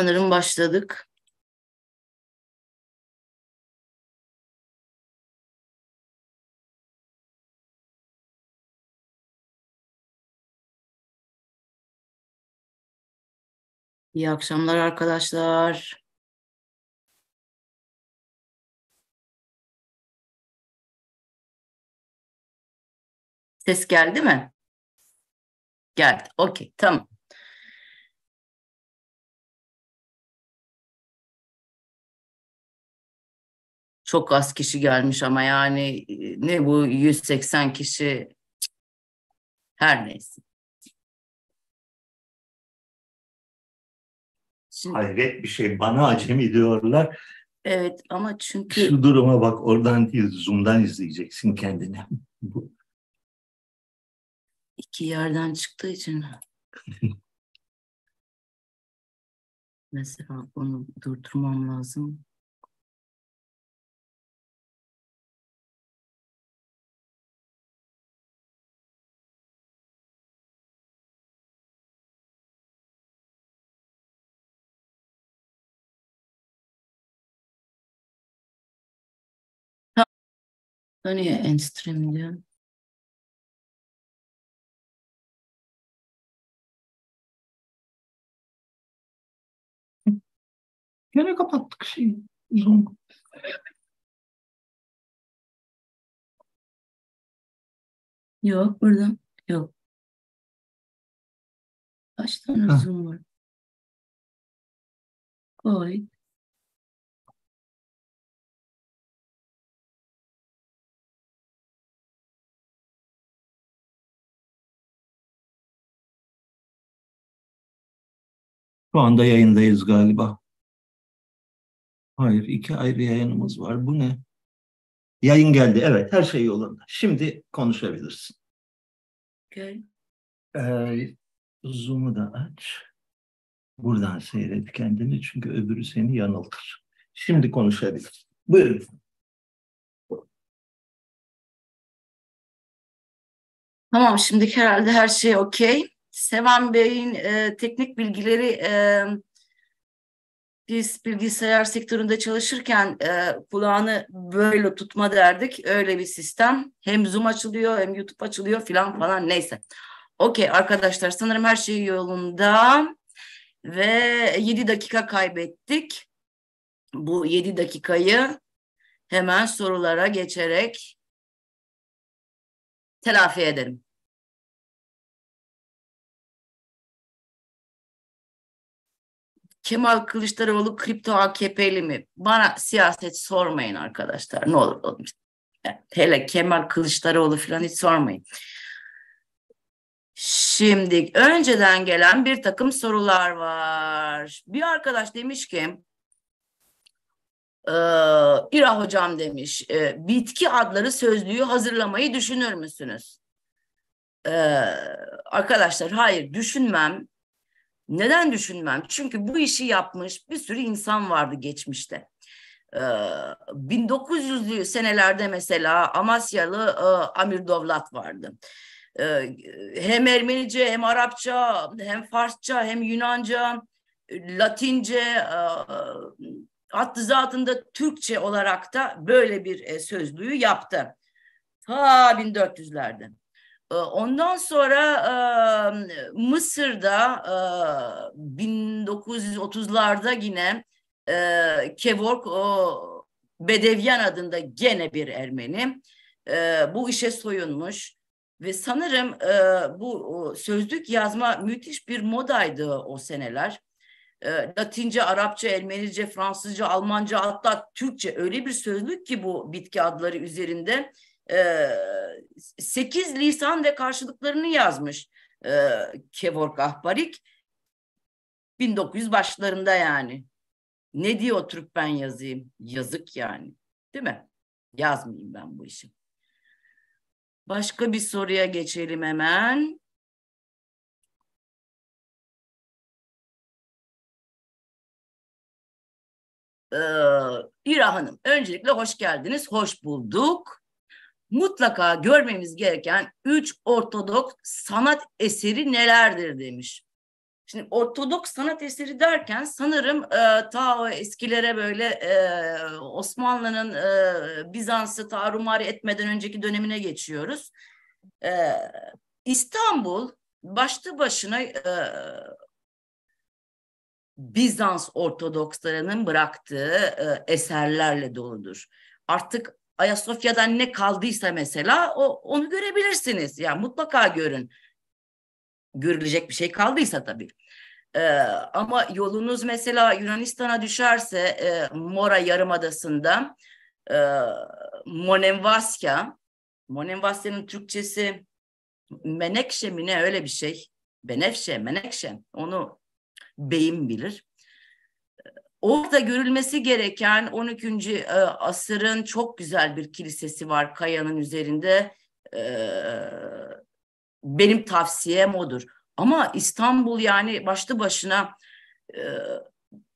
Sanırım başladık. İyi akşamlar arkadaşlar. Ses geldi mi? Geldi. Okey, tamam. çok az kişi gelmiş ama yani e, ne bu 180 kişi her neyse. Şimdi, Hayret bir şey bana acemi diyorlar. Evet ama çünkü... Şu duruma bak oradan değil Zoom'dan izleyeceksin kendini. İki yerden çıktığı için. Mesela bunu durdurmam lazım. Dönüyor hani enstrümde. Gene kapattık şeyi. Zoom. Yok burada. Yok. Kaç tane ha. zoom var? Koy. Şu anda yayındayız galiba. Hayır, iki ayrı yayınımız var. Bu ne? Yayın geldi. Evet, her şey yolunda. Şimdi konuşabilirsin. Okay. Ee, Zoom'u da aç. Buradan seyret kendini çünkü öbürü seni yanıltır. Şimdi konuşabilir. Buyurun. Tamam, şimdi herhalde her şey okey. Sevan Bey'in e, teknik bilgileri e, biz bilgisayar sektöründe çalışırken e, kulağını böyle tutma derdik. Öyle bir sistem. Hem Zoom açılıyor hem YouTube açılıyor filan falan neyse. Okey arkadaşlar sanırım her şey yolunda ve 7 dakika kaybettik. Bu 7 dakikayı hemen sorulara geçerek telafi ederim. Kemal Kılıçdaroğlu kripto AKP'li mi? Bana siyaset sormayın arkadaşlar. Ne olur oğlum. Hele Kemal Kılıçdaroğlu falan hiç sormayın. Şimdi önceden gelen bir takım sorular var. Bir arkadaş demiş ki e, ee, İra hocam demiş e, bitki adları sözlüğü hazırlamayı düşünür müsünüz? E, arkadaşlar hayır düşünmem neden düşünmem? Çünkü bu işi yapmış bir sürü insan vardı geçmişte. Ee, 1900'lü senelerde mesela Amasyalı e, Amir Dovlat vardı. Ee, hem Ermenice hem Arapça hem Farsça hem Yunanca Latince e, Türkçe olarak da böyle bir e, sözlüğü yaptı. Ta 1400'lerde. Ee, ondan sonra Mısır'da 1930'larda yine Kevork Bedevyan adında gene bir Ermeni bu işe soyunmuş ve sanırım bu sözlük yazma müthiş bir modaydı o seneler. Latince, Arapça, Ermenice, Fransızca, Almanca hatta Türkçe öyle bir sözlük ki bu bitki adları üzerinde e, 8 lisan ve karşılıklarını yazmış e, Kevork Ahbarik. 1900 başlarında yani. Ne diye oturup ben yazayım? Yazık yani. Değil mi? Yazmayayım ben bu işi. Başka bir soruya geçelim hemen. Ee, İra Hanım, öncelikle hoş geldiniz, hoş bulduk mutlaka görmemiz gereken üç ortodoks sanat eseri nelerdir demiş. Şimdi ortodoks sanat eseri derken sanırım e, ta o eskilere böyle e, Osmanlı'nın e, Bizans'ı tarumar etmeden önceki dönemine geçiyoruz. E, İstanbul başlı başına e, Bizans Ortodokslarının bıraktığı e, eserlerle doludur. Artık Ayasofya'dan ne kaldıysa mesela o, onu görebilirsiniz. Yani mutlaka görün. Görülecek bir şey kaldıysa tabii. Ee, ama yolunuz mesela Yunanistan'a düşerse e, Mora Yarımadası'nda e, Monemvasya Monemvasya'nın Türkçesi Menekşe mi ne öyle bir şey. Benefşe, Menekşe onu beyim bilir. Orada görülmesi gereken 12. E, asırın çok güzel bir kilisesi var kayanın üzerinde. E, benim tavsiyem odur. Ama İstanbul yani başlı başına e,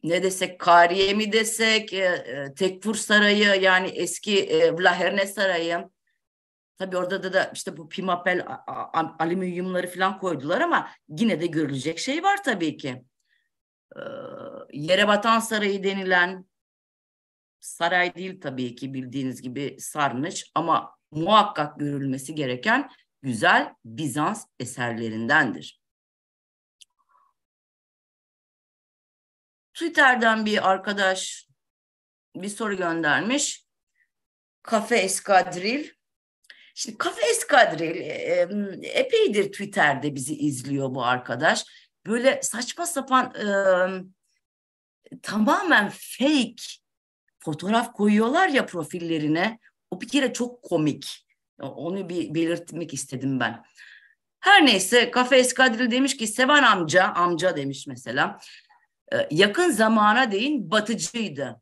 ne desek Kariye mi desek Tekfur Sarayı yani eski Vlaherne Sarayı Tabii orada da, da işte bu pimapel alüminyumları falan koydular ama yine de görülecek şey var tabii ki. Ee, Yerebatan sarayı denilen saray değil tabii ki bildiğiniz gibi sarnıç ama muhakkak görülmesi gereken güzel Bizans eserlerindendir. Twitter'dan bir arkadaş bir soru göndermiş. Kafe Eskadril. Şimdi Kafe Eskadril epeydir Twitter'de bizi izliyor bu arkadaş. Böyle saçma sapan e, tamamen fake fotoğraf koyuyorlar ya profillerine. O bir kere çok komik. Onu bir belirtmek istedim ben. Her neyse Kafe Eskadril demiş ki Sevan amca, amca demiş mesela. Ee, yakın zamana değin batıcıydı.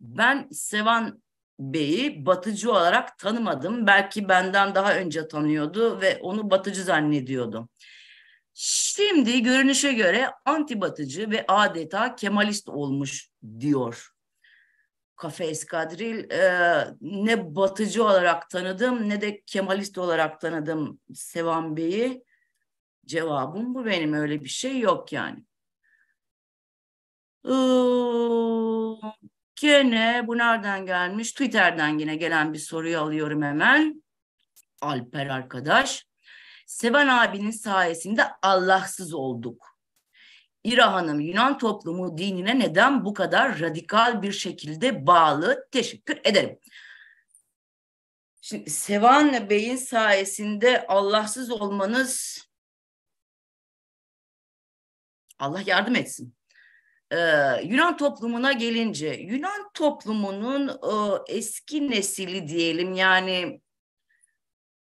Ben Sevan Bey'i batıcı olarak tanımadım. Belki benden daha önce tanıyordu ve onu batıcı zannediyordu. Şimdi görünüşe göre antibatıcı ve adeta Kemalist olmuş diyor. Kafe Eskadril e, ne batıcı olarak tanıdım ne de Kemalist olarak tanıdım Sevan Bey'i. Cevabım bu benim öyle bir şey yok yani. Ee, gene bu nereden gelmiş? Twitter'den yine gelen bir soruyu alıyorum hemen. Alper arkadaş. Sevan abinin sayesinde Allahsız olduk. İra Hanım Yunan toplumu dinine neden bu kadar radikal bir şekilde bağlı? Teşekkür ederim. Şimdi Sevan Bey'in sayesinde Allahsız olmanız Allah yardım etsin. Ee, Yunan toplumuna gelince Yunan toplumunun e, eski nesili diyelim yani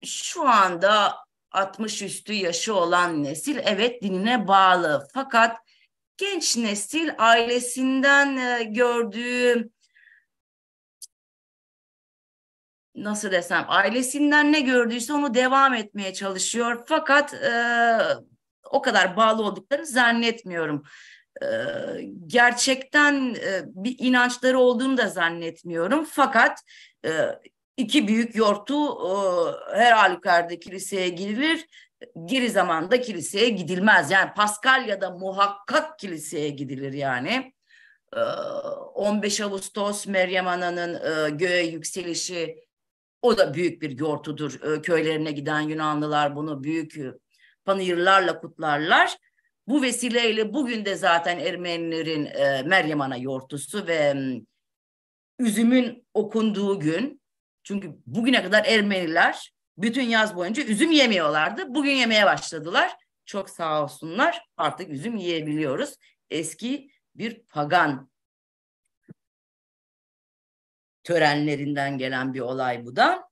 şu anda 60 üstü yaşı olan nesil evet dinine bağlı fakat genç nesil ailesinden e, gördüğü nasıl desem ailesinden ne gördüyse onu devam etmeye çalışıyor fakat e, o kadar bağlı olduklarını zannetmiyorum. E, gerçekten e, bir inançları olduğunu da zannetmiyorum fakat e, iki büyük yortu e, her halükarda kiliseye girilir. Geri zamanda kiliseye gidilmez. Yani Paskalya'da muhakkak kiliseye gidilir yani. E, 15 Ağustos Meryem Ana'nın e, göğe yükselişi o da büyük bir yortudur. E, köylerine giden Yunanlılar bunu büyük e, panayırlarla kutlarlar. Bu vesileyle bugün de zaten Ermenilerin e, Meryem Ana yortusu ve üzümün okunduğu gün çünkü bugüne kadar Ermeniler bütün yaz boyunca üzüm yemiyorlardı. Bugün yemeye başladılar. Çok sağ olsunlar. Artık üzüm yiyebiliyoruz. Eski bir pagan törenlerinden gelen bir olay bu da.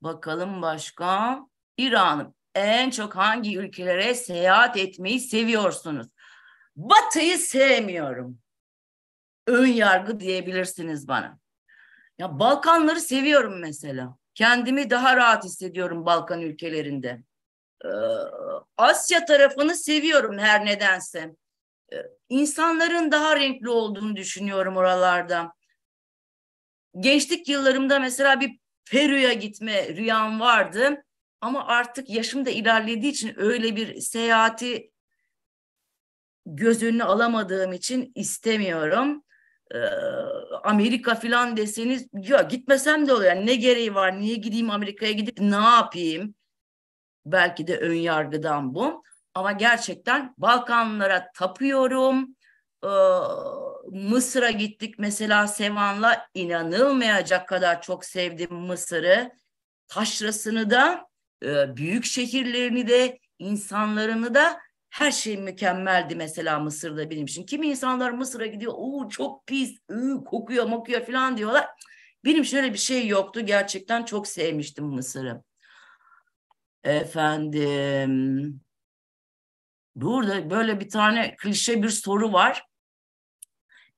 Bakalım başka. İranım. en çok hangi ülkelere seyahat etmeyi seviyorsunuz? Batı'yı sevmiyorum. Ön yargı diyebilirsiniz bana. Ya Balkanları seviyorum mesela. Kendimi daha rahat hissediyorum Balkan ülkelerinde. Ee, Asya tarafını seviyorum her nedense. Ee, insanların daha renkli olduğunu düşünüyorum oralarda. Gençlik yıllarımda mesela bir Peru'ya gitme rüyam vardı. Ama artık yaşım da ilerlediği için öyle bir seyahati göz önüne alamadığım için istemiyorum. Amerika filan deseniz ya gitmesem de oluyor. Yani ne gereği var? Niye gideyim Amerika'ya gidip ne yapayım? Belki de ön yargıdan bu. Ama gerçekten Balkanlara tapıyorum. Mısır'a gittik mesela Sevan'la inanılmayacak kadar çok sevdim Mısır'ı. Taşrasını da, büyük şehirlerini de, insanlarını da her şey mükemmeldi mesela Mısır'da benim için. Kimi insanlar Mısır'a gidiyor, o çok pis, ıı, kokuyor, mokuyor falan diyorlar. Benim şöyle bir şey yoktu. Gerçekten çok sevmiştim Mısır'ı. Efendim. Burada böyle bir tane klişe bir soru var.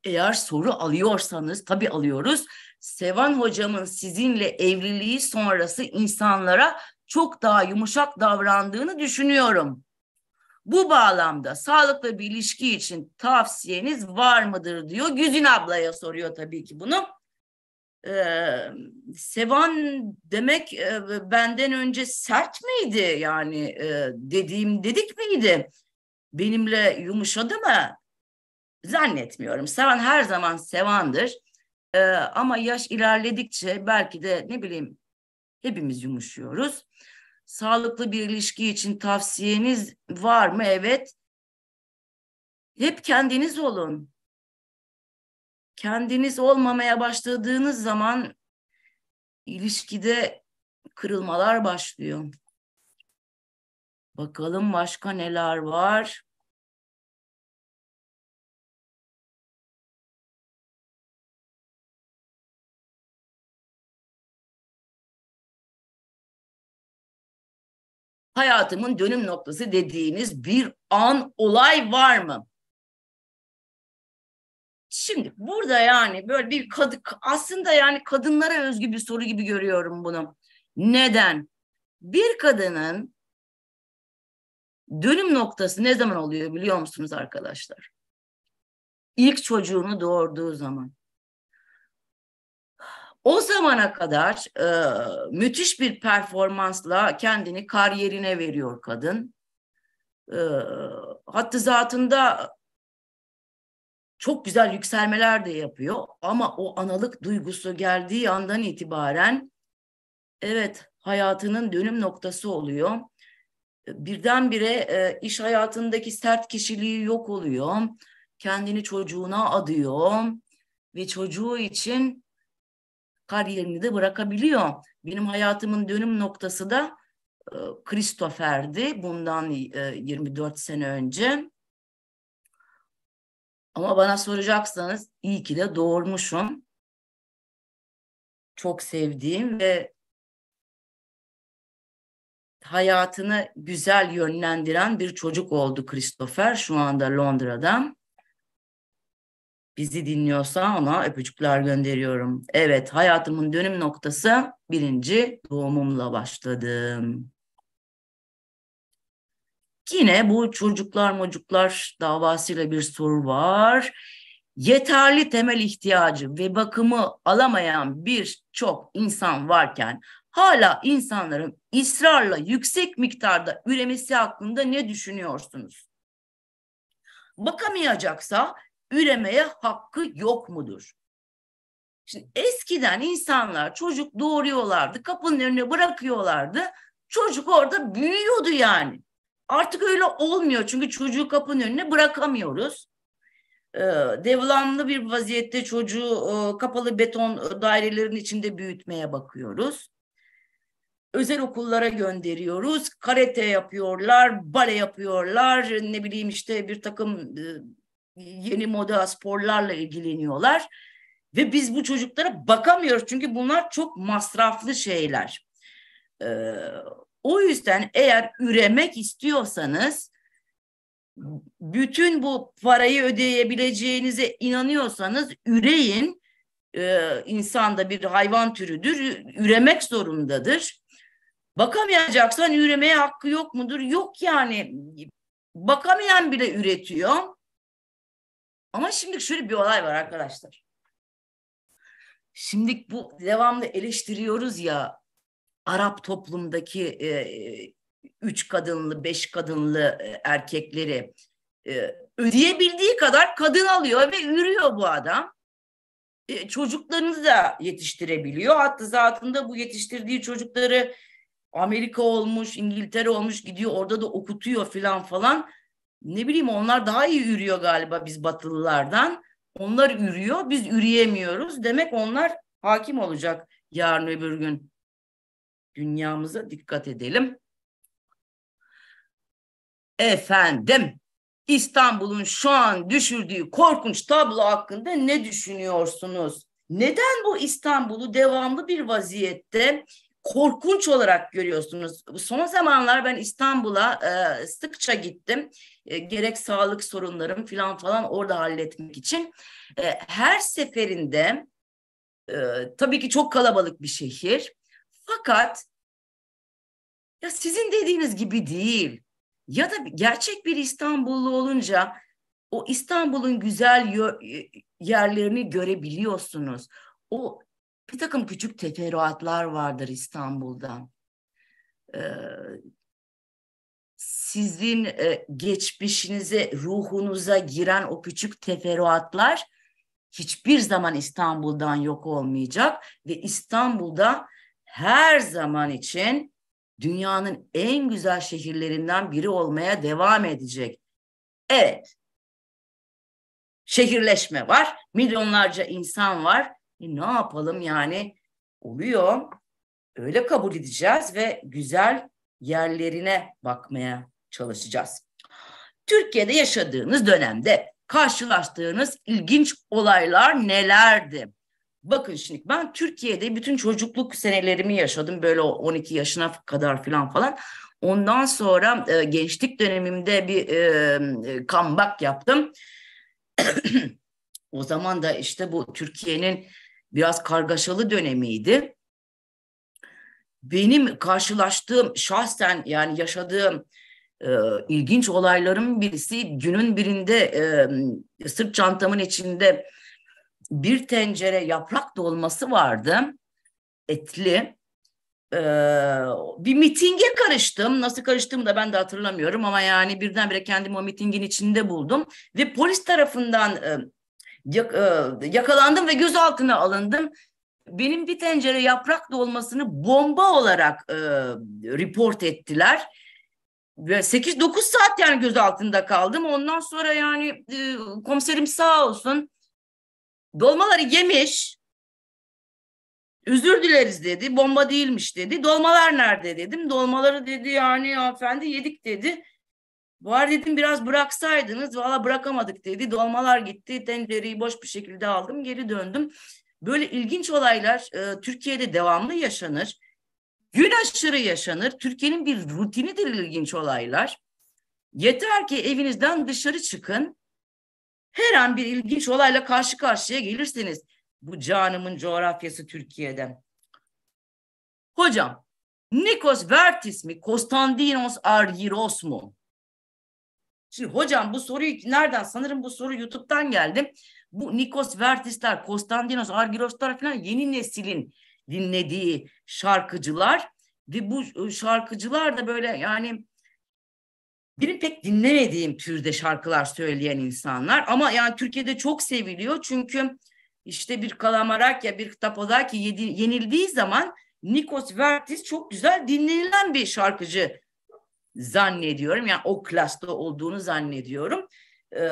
Eğer soru alıyorsanız tabii alıyoruz. Sevan hocamın sizinle evliliği sonrası insanlara çok daha yumuşak davrandığını düşünüyorum. Bu bağlamda sağlıklı bir ilişki için tavsiyeniz var mıdır diyor. Güzin ablaya soruyor tabii ki bunu. Ee, Sevan demek e, benden önce sert miydi yani e, dediğim dedik miydi? Benimle yumuşadı mı? Zannetmiyorum. Sevan her zaman Sevan'dır. Ee, ama yaş ilerledikçe belki de ne bileyim hepimiz yumuşuyoruz sağlıklı bir ilişki için tavsiyeniz var mı? Evet. Hep kendiniz olun. Kendiniz olmamaya başladığınız zaman ilişkide kırılmalar başlıyor. Bakalım başka neler var? hayatımın dönüm noktası dediğiniz bir an olay var mı? Şimdi burada yani böyle bir kadın aslında yani kadınlara özgü bir soru gibi görüyorum bunu. Neden? Bir kadının dönüm noktası ne zaman oluyor biliyor musunuz arkadaşlar? İlk çocuğunu doğurduğu zaman. O zamana kadar e, müthiş bir performansla kendini kariyerine veriyor kadın. E, hattı zatında çok güzel yükselmeler de yapıyor ama o analık duygusu geldiği andan itibaren evet hayatının dönüm noktası oluyor. Birdenbire e, iş hayatındaki sert kişiliği yok oluyor. Kendini çocuğuna adıyor ve çocuğu için kariyerini de bırakabiliyor. Benim hayatımın dönüm noktası da e, Christopher'di bundan 24 e, sene önce. Ama bana soracaksanız iyi ki de doğurmuşum. Çok sevdiğim ve hayatını güzel yönlendiren bir çocuk oldu Christopher şu anda Londra'dan bizi dinliyorsa ona öpücükler gönderiyorum. Evet, hayatımın dönüm noktası birinci doğumumla başladım. Yine bu çocuklar mocuklar davasıyla bir soru var. Yeterli temel ihtiyacı ve bakımı alamayan birçok insan varken hala insanların ısrarla yüksek miktarda üremesi hakkında ne düşünüyorsunuz? Bakamayacaksa üremeye hakkı yok mudur? Şimdi eskiden insanlar çocuk doğuruyorlardı, kapının önüne bırakıyorlardı. Çocuk orada büyüyordu yani. Artık öyle olmuyor çünkü çocuğu kapının önüne bırakamıyoruz. Ee, devamlı bir vaziyette çocuğu e, kapalı beton e, dairelerin içinde büyütmeye bakıyoruz. Özel okullara gönderiyoruz. Karate yapıyorlar, bale yapıyorlar, ne bileyim işte bir takım e, yeni moda sporlarla ilgileniyorlar. Ve biz bu çocuklara bakamıyoruz çünkü bunlar çok masraflı şeyler. Ee, o yüzden eğer üremek istiyorsanız bütün bu parayı ödeyebileceğinize inanıyorsanız üreyin. Ee, insan da bir hayvan türüdür, üremek zorundadır. Bakamayacaksan üremeye hakkı yok mudur? Yok yani. Bakamayan bile üretiyor. Ama şimdi şöyle bir olay var arkadaşlar. Şimdi bu devamlı eleştiriyoruz ya Arap toplumdaki e, e üç kadınlı, beş kadınlı e, erkekleri e, ödeyebildiği kadar kadın alıyor ve yürüyor bu adam. E, çocuklarını da yetiştirebiliyor. Hatta zatında bu yetiştirdiği çocukları Amerika olmuş, İngiltere olmuş gidiyor orada da okutuyor filan falan ne bileyim onlar daha iyi ürüyor galiba biz batılılardan. Onlar ürüyor, biz üreyemiyoruz. Demek onlar hakim olacak yarın öbür gün. Dünyamıza dikkat edelim. Efendim, İstanbul'un şu an düşürdüğü korkunç tablo hakkında ne düşünüyorsunuz? Neden bu İstanbul'u devamlı bir vaziyette korkunç olarak görüyorsunuz. Son zamanlar ben İstanbul'a e, sıkça gittim. E, gerek sağlık sorunlarım falan falan orada halletmek için. E, her seferinde e, tabii ki çok kalabalık bir şehir. Fakat ya sizin dediğiniz gibi değil. Ya da gerçek bir İstanbullu olunca o İstanbul'un güzel yerlerini görebiliyorsunuz. O bir takım küçük teferruatlar vardır İstanbul'dan. Ee, sizin e, geçmişinize, ruhunuza giren o küçük teferruatlar hiçbir zaman İstanbul'dan yok olmayacak ve İstanbul'da her zaman için dünyanın en güzel şehirlerinden biri olmaya devam edecek. Evet. Şehirleşme var, milyonlarca insan var e, ne yapalım yani oluyor. Öyle kabul edeceğiz ve güzel yerlerine bakmaya çalışacağız. Türkiye'de yaşadığınız dönemde karşılaştığınız ilginç olaylar nelerdi? Bakın şimdi ben Türkiye'de bütün çocukluk senelerimi yaşadım böyle 12 yaşına kadar falan falan. Ondan sonra e, gençlik dönemimde bir e, comeback yaptım. o zaman da işte bu Türkiye'nin biraz kargaşalı dönemiydi. Benim karşılaştığım şahsen yani yaşadığım e, ilginç olayların birisi günün birinde e, sırt çantamın içinde bir tencere yaprak dolması vardı etli. Ee, bir mitinge karıştım. Nasıl karıştığımı da ben de hatırlamıyorum ama yani birdenbire kendimi o mitingin içinde buldum. Ve polis tarafından e, yak, e, yakalandım ve gözaltına alındım. Benim bir tencere yaprak dolmasını bomba olarak e, report ettiler. Ve 8-9 saat yani gözaltında kaldım. Ondan sonra yani e, komiserim sağ olsun dolmaları yemiş. Özür dileriz dedi. Bomba değilmiş dedi. Dolmalar nerede dedim. Dolmaları dedi yani hanımefendi yedik dedi. Var dedim biraz bıraksaydınız valla bırakamadık dedi. Dolmalar gitti tencereyi boş bir şekilde aldım geri döndüm. Böyle ilginç olaylar e, Türkiye'de devamlı yaşanır. Gün aşırı yaşanır. Türkiye'nin bir rutinidir ilginç olaylar. Yeter ki evinizden dışarı çıkın. Her an bir ilginç olayla karşı karşıya gelirsiniz. Bu canımın coğrafyası Türkiye'den. Hocam, Nikos Vertis mi, Konstantinos Argyros mu? Şimdi hocam bu soruyu nereden sanırım bu soru YouTube'dan geldim. Bu Nikos Vertisler, Konstantinos Argiroslar falan yeni neslin dinlediği şarkıcılar ve bu e, şarkıcılar da böyle yani benim pek dinlemediğim türde şarkılar söyleyen insanlar ama yani Türkiye'de çok seviliyor çünkü işte bir kalamarak ya bir Tapodaki yenildiği zaman Nikos Vertis çok güzel dinlenilen bir şarkıcı zannediyorum. Yani o klasta olduğunu zannediyorum. E,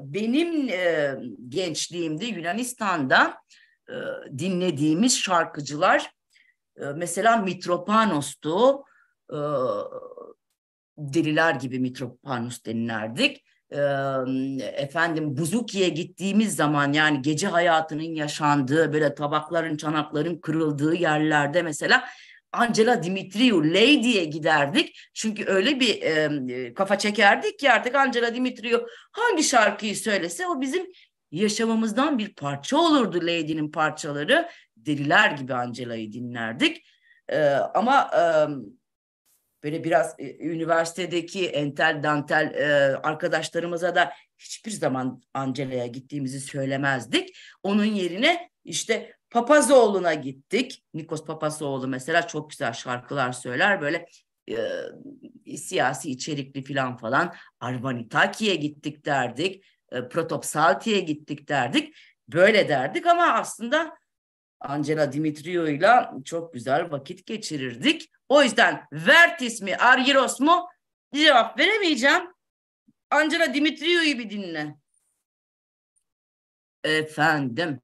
benim e, gençliğimde Yunanistan'da e, dinlediğimiz şarkıcılar e, mesela Mitropanos'tu. E, deliler gibi Mitropanos denilerdik. E, efendim Buzuki'ye gittiğimiz zaman yani gece hayatının yaşandığı böyle tabakların çanakların kırıldığı yerlerde mesela Angela Dimitriou Lady'ye giderdik. Çünkü öyle bir e, kafa çekerdik ki artık Angela Dimitriou hangi şarkıyı söylese o bizim yaşamımızdan bir parça olurdu Lady'nin parçaları. Deliler gibi Angela'yı dinlerdik. E, ama e, böyle biraz e, üniversitedeki entel dantel e, arkadaşlarımıza da hiçbir zaman Angela'ya gittiğimizi söylemezdik. Onun yerine işte Papazoğlu'na gittik. Nikos Papazoğlu mesela çok güzel şarkılar söyler. Böyle e, siyasi içerikli filan falan. Arvanitaki'ye gittik derdik. E, Protopsalti'ye gittik derdik. Böyle derdik ama aslında Angela Dimitrio'yla çok güzel vakit geçirirdik. O yüzden Vertis mi Argyros mu cevap veremeyeceğim. Angela Dimitrio'yu bir dinle. Efendim.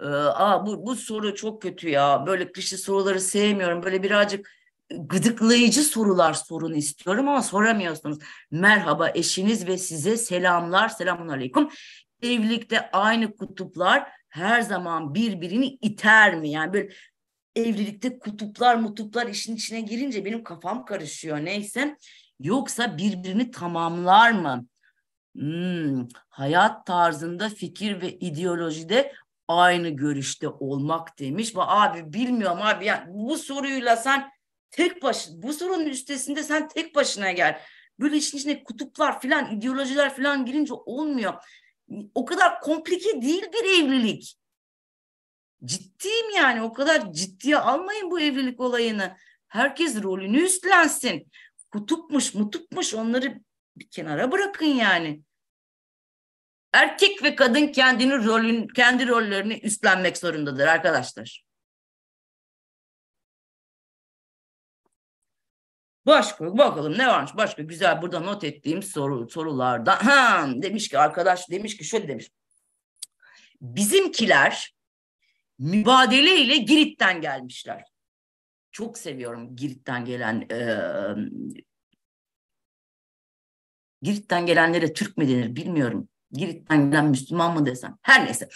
Ee, aa bu, bu soru çok kötü ya böyle klişe soruları sevmiyorum böyle birazcık gıdıklayıcı sorular sorun istiyorum ama soramıyorsunuz. Merhaba eşiniz ve size selamlar selamun aleyküm. Evlilikte aynı kutuplar her zaman birbirini iter mi? Yani böyle evlilikte kutuplar mutuplar işin içine girince benim kafam karışıyor neyse. Yoksa birbirini tamamlar mı? Hmm, hayat tarzında, fikir ve ideolojide aynı görüşte olmak demiş. Ve abi bilmiyorum abi ya bu soruyla sen tek başına, bu sorunun üstesinde sen tek başına gel. Böyle işin içine kutuplar filan ideolojiler filan girince olmuyor. O kadar komplike değil bir evlilik. Ciddiyim yani o kadar ciddiye almayın bu evlilik olayını. Herkes rolünü üstlensin. Kutupmuş mutupmuş onları bir kenara bırakın yani. Erkek ve kadın kendini rolün, kendi rollerini üstlenmek zorundadır arkadaşlar. Başka bakalım ne varmış başka güzel burada not ettiğim soru sorularda ha demiş ki arkadaş demiş ki şöyle demiş. Bizimkiler mübadele ile Girit'ten gelmişler. Çok seviyorum Girit'ten gelen e, Girit'ten gelenlere Türk mü denir bilmiyorum. Girit'ten gelen Müslüman mı desem her neyse.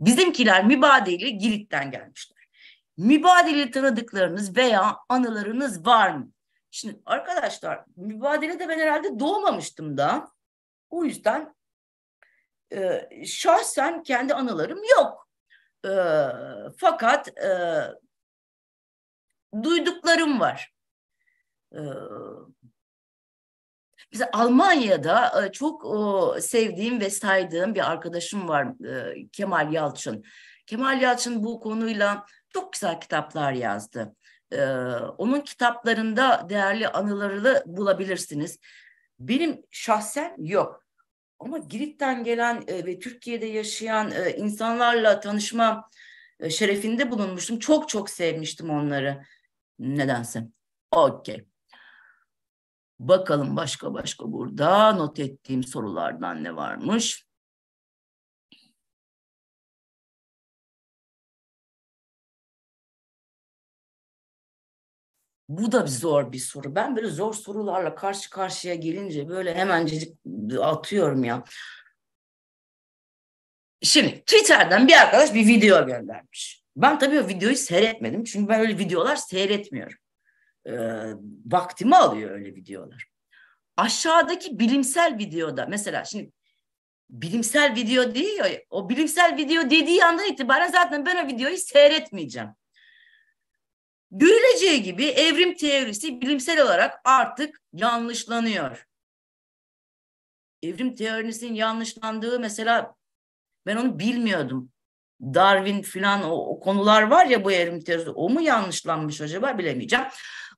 Bizimkiler mübadeli Girit'ten gelmişler. Mübadeli tanıdıklarınız veya anılarınız var mı? Şimdi arkadaşlar mübadele de ben herhalde doğmamıştım da. O yüzden e, şahsen kendi anılarım yok. E, fakat e, duyduklarım var. E, Mesela Almanya'da e, çok sevdiğim ve saydığım bir arkadaşım var e, Kemal Yalçın. Kemal Yalçın bu konuyla çok güzel kitaplar yazdı. E, onun kitaplarında değerli anılarını bulabilirsiniz. Benim şahsen yok. Ama Girit'ten gelen ve Türkiye'de yaşayan insanlarla tanışma şerefinde bulunmuştum. Çok çok sevmiştim onları. Nedense. Okey. Bakalım başka başka burada not ettiğim sorulardan ne varmış? Bu da bir zor bir soru. Ben böyle zor sorularla karşı karşıya gelince böyle hemencecik atıyorum ya. Şimdi Twitter'dan bir arkadaş bir video göndermiş. Ben tabii o videoyu seyretmedim. Çünkü ben öyle videolar seyretmiyorum e, vaktimi alıyor öyle videolar. Aşağıdaki bilimsel videoda mesela şimdi bilimsel video diyor ya, o bilimsel video dediği andan itibaren zaten ben o videoyu seyretmeyeceğim. Görüleceği gibi evrim teorisi bilimsel olarak artık yanlışlanıyor. Evrim teorisinin yanlışlandığı mesela ben onu bilmiyordum. Darwin filan o, o konular var ya bu evrim teorisi o mu yanlışlanmış acaba bilemeyeceğim.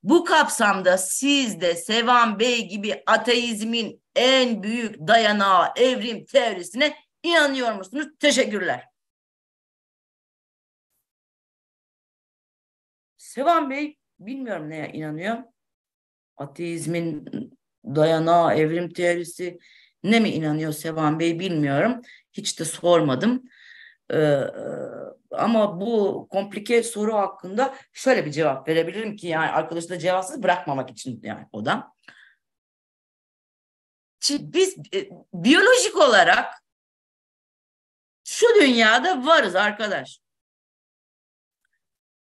Bu kapsamda siz de Sevan Bey gibi ateizmin en büyük dayanağı evrim teorisine inanıyor musunuz? Teşekkürler. Sevan Bey bilmiyorum neye inanıyor. Ateizmin dayanağı evrim teorisi ne mi inanıyor Sevan Bey bilmiyorum. Hiç de sormadım. Ee, ama bu komplike soru hakkında şöyle bir cevap verebilirim ki yani arkadaşı da cevapsız bırakmamak için yani o da. Şimdi biz e, biyolojik olarak şu dünyada varız arkadaş.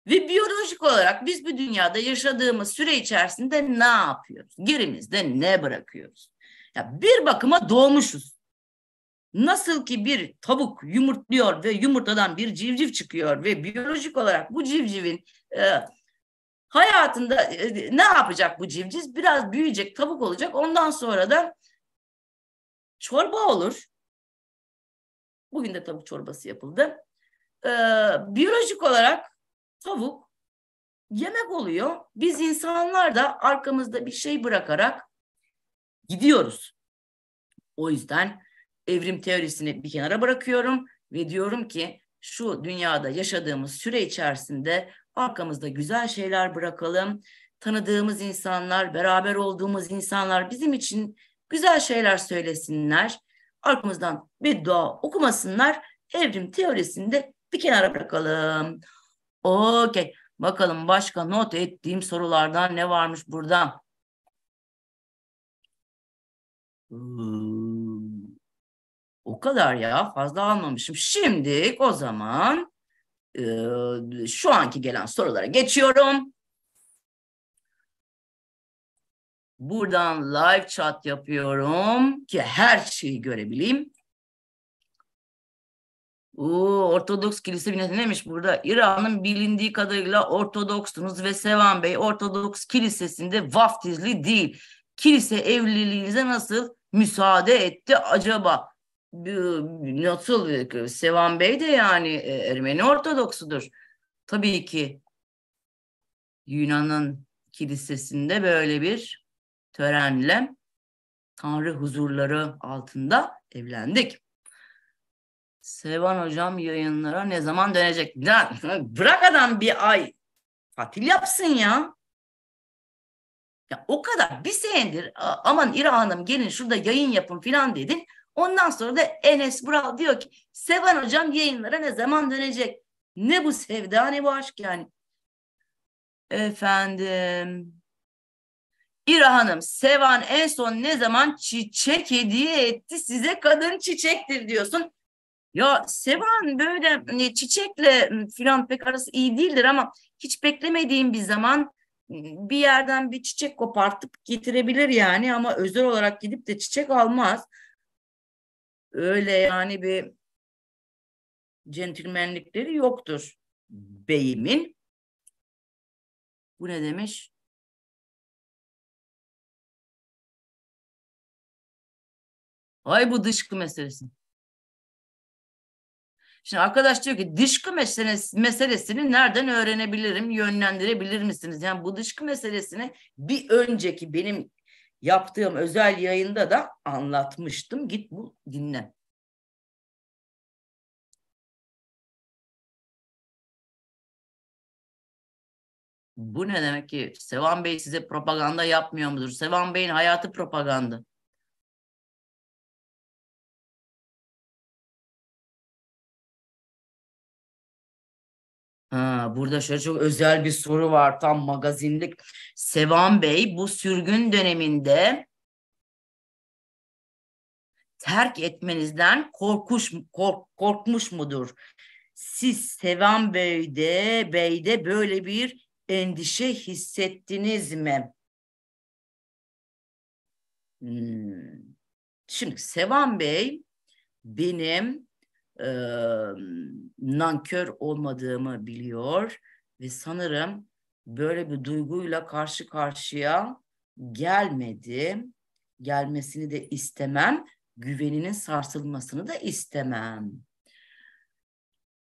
Ve biyolojik olarak biz bu dünyada yaşadığımız süre içerisinde ne yapıyoruz? Gerimizde ne bırakıyoruz? Ya bir bakıma doğmuşuz. Nasıl ki bir tavuk yumurtluyor ve yumurtadan bir civciv çıkıyor ve biyolojik olarak bu civcivin e, hayatında e, ne yapacak bu civciv? Biraz büyüyecek, tavuk olacak. Ondan sonra da çorba olur. Bugün de tavuk çorbası yapıldı. E, biyolojik olarak tavuk yemek oluyor. Biz insanlar da arkamızda bir şey bırakarak gidiyoruz. O yüzden evrim teorisini bir kenara bırakıyorum ve diyorum ki şu dünyada yaşadığımız süre içerisinde arkamızda güzel şeyler bırakalım. Tanıdığımız insanlar, beraber olduğumuz insanlar bizim için güzel şeyler söylesinler. Arkamızdan bir dua okumasınlar. Evrim teorisini de bir kenara bırakalım. Okey. Bakalım başka not ettiğim sorulardan ne varmış burada? Hmm. O kadar ya fazla almamışım. Şimdi o zaman e, şu anki gelen sorulara geçiyorum. Buradan live chat yapıyorum ki her şeyi görebileyim. Oo, Ortodoks kilise ne neymiş burada? İran'ın bilindiği kadarıyla Ortodokstunuz ve Sevan Bey Ortodoks kilisesinde vaftizli değil. Kilise evliliğinize nasıl müsaade etti acaba? nasıl Sevan Bey de yani e, Ermeni Ortodoksudur. Tabii ki Yunan'ın kilisesinde böyle bir törenle Tanrı huzurları altında evlendik. Sevan hocam yayınlara ne zaman dönecek? Ya, bırak adam bir ay tatil yapsın ya. Ya o kadar bir senedir aman İra Hanım gelin şurada yayın yapın filan dedin. Ondan sonra da Enes Vural diyor ki Sevan hocam yayınlara ne zaman dönecek? Ne bu sevda ne bu aşk yani. Efendim. İra Hanım, Sevan en son ne zaman çiçek hediye etti size kadın çiçektir diyorsun. Ya Sevan böyle e, çiçekle filan pek arası iyi değildir ama hiç beklemediğim bir zaman bir yerden bir çiçek kopartıp getirebilir yani ama özel olarak gidip de çiçek almaz öyle yani bir centilmenlikleri yoktur beyimin. Bu ne demiş? Ay bu dışkı meselesi. Şimdi arkadaş diyor ki dışkı meselesi, meselesini nereden öğrenebilirim, yönlendirebilir misiniz? Yani bu dışkı meselesini bir önceki benim yaptığım özel yayında da anlatmıştım. Git bu dinle. Bu ne demek ki? Sevan Bey size propaganda yapmıyor mudur? Sevan Bey'in hayatı propaganda. Ha, burada şöyle çok özel bir soru var tam magazinlik. Sevan Bey bu sürgün döneminde terk etmenizden korkuş kork, korkmuş mudur? Siz Sevan Bey'de Bey'de böyle bir endişe hissettiniz mi? Hmm. Şimdi Sevan Bey benim e, nankör olmadığımı biliyor ve sanırım böyle bir duyguyla karşı karşıya gelmedi. Gelmesini de istemem, güveninin sarsılmasını da istemem.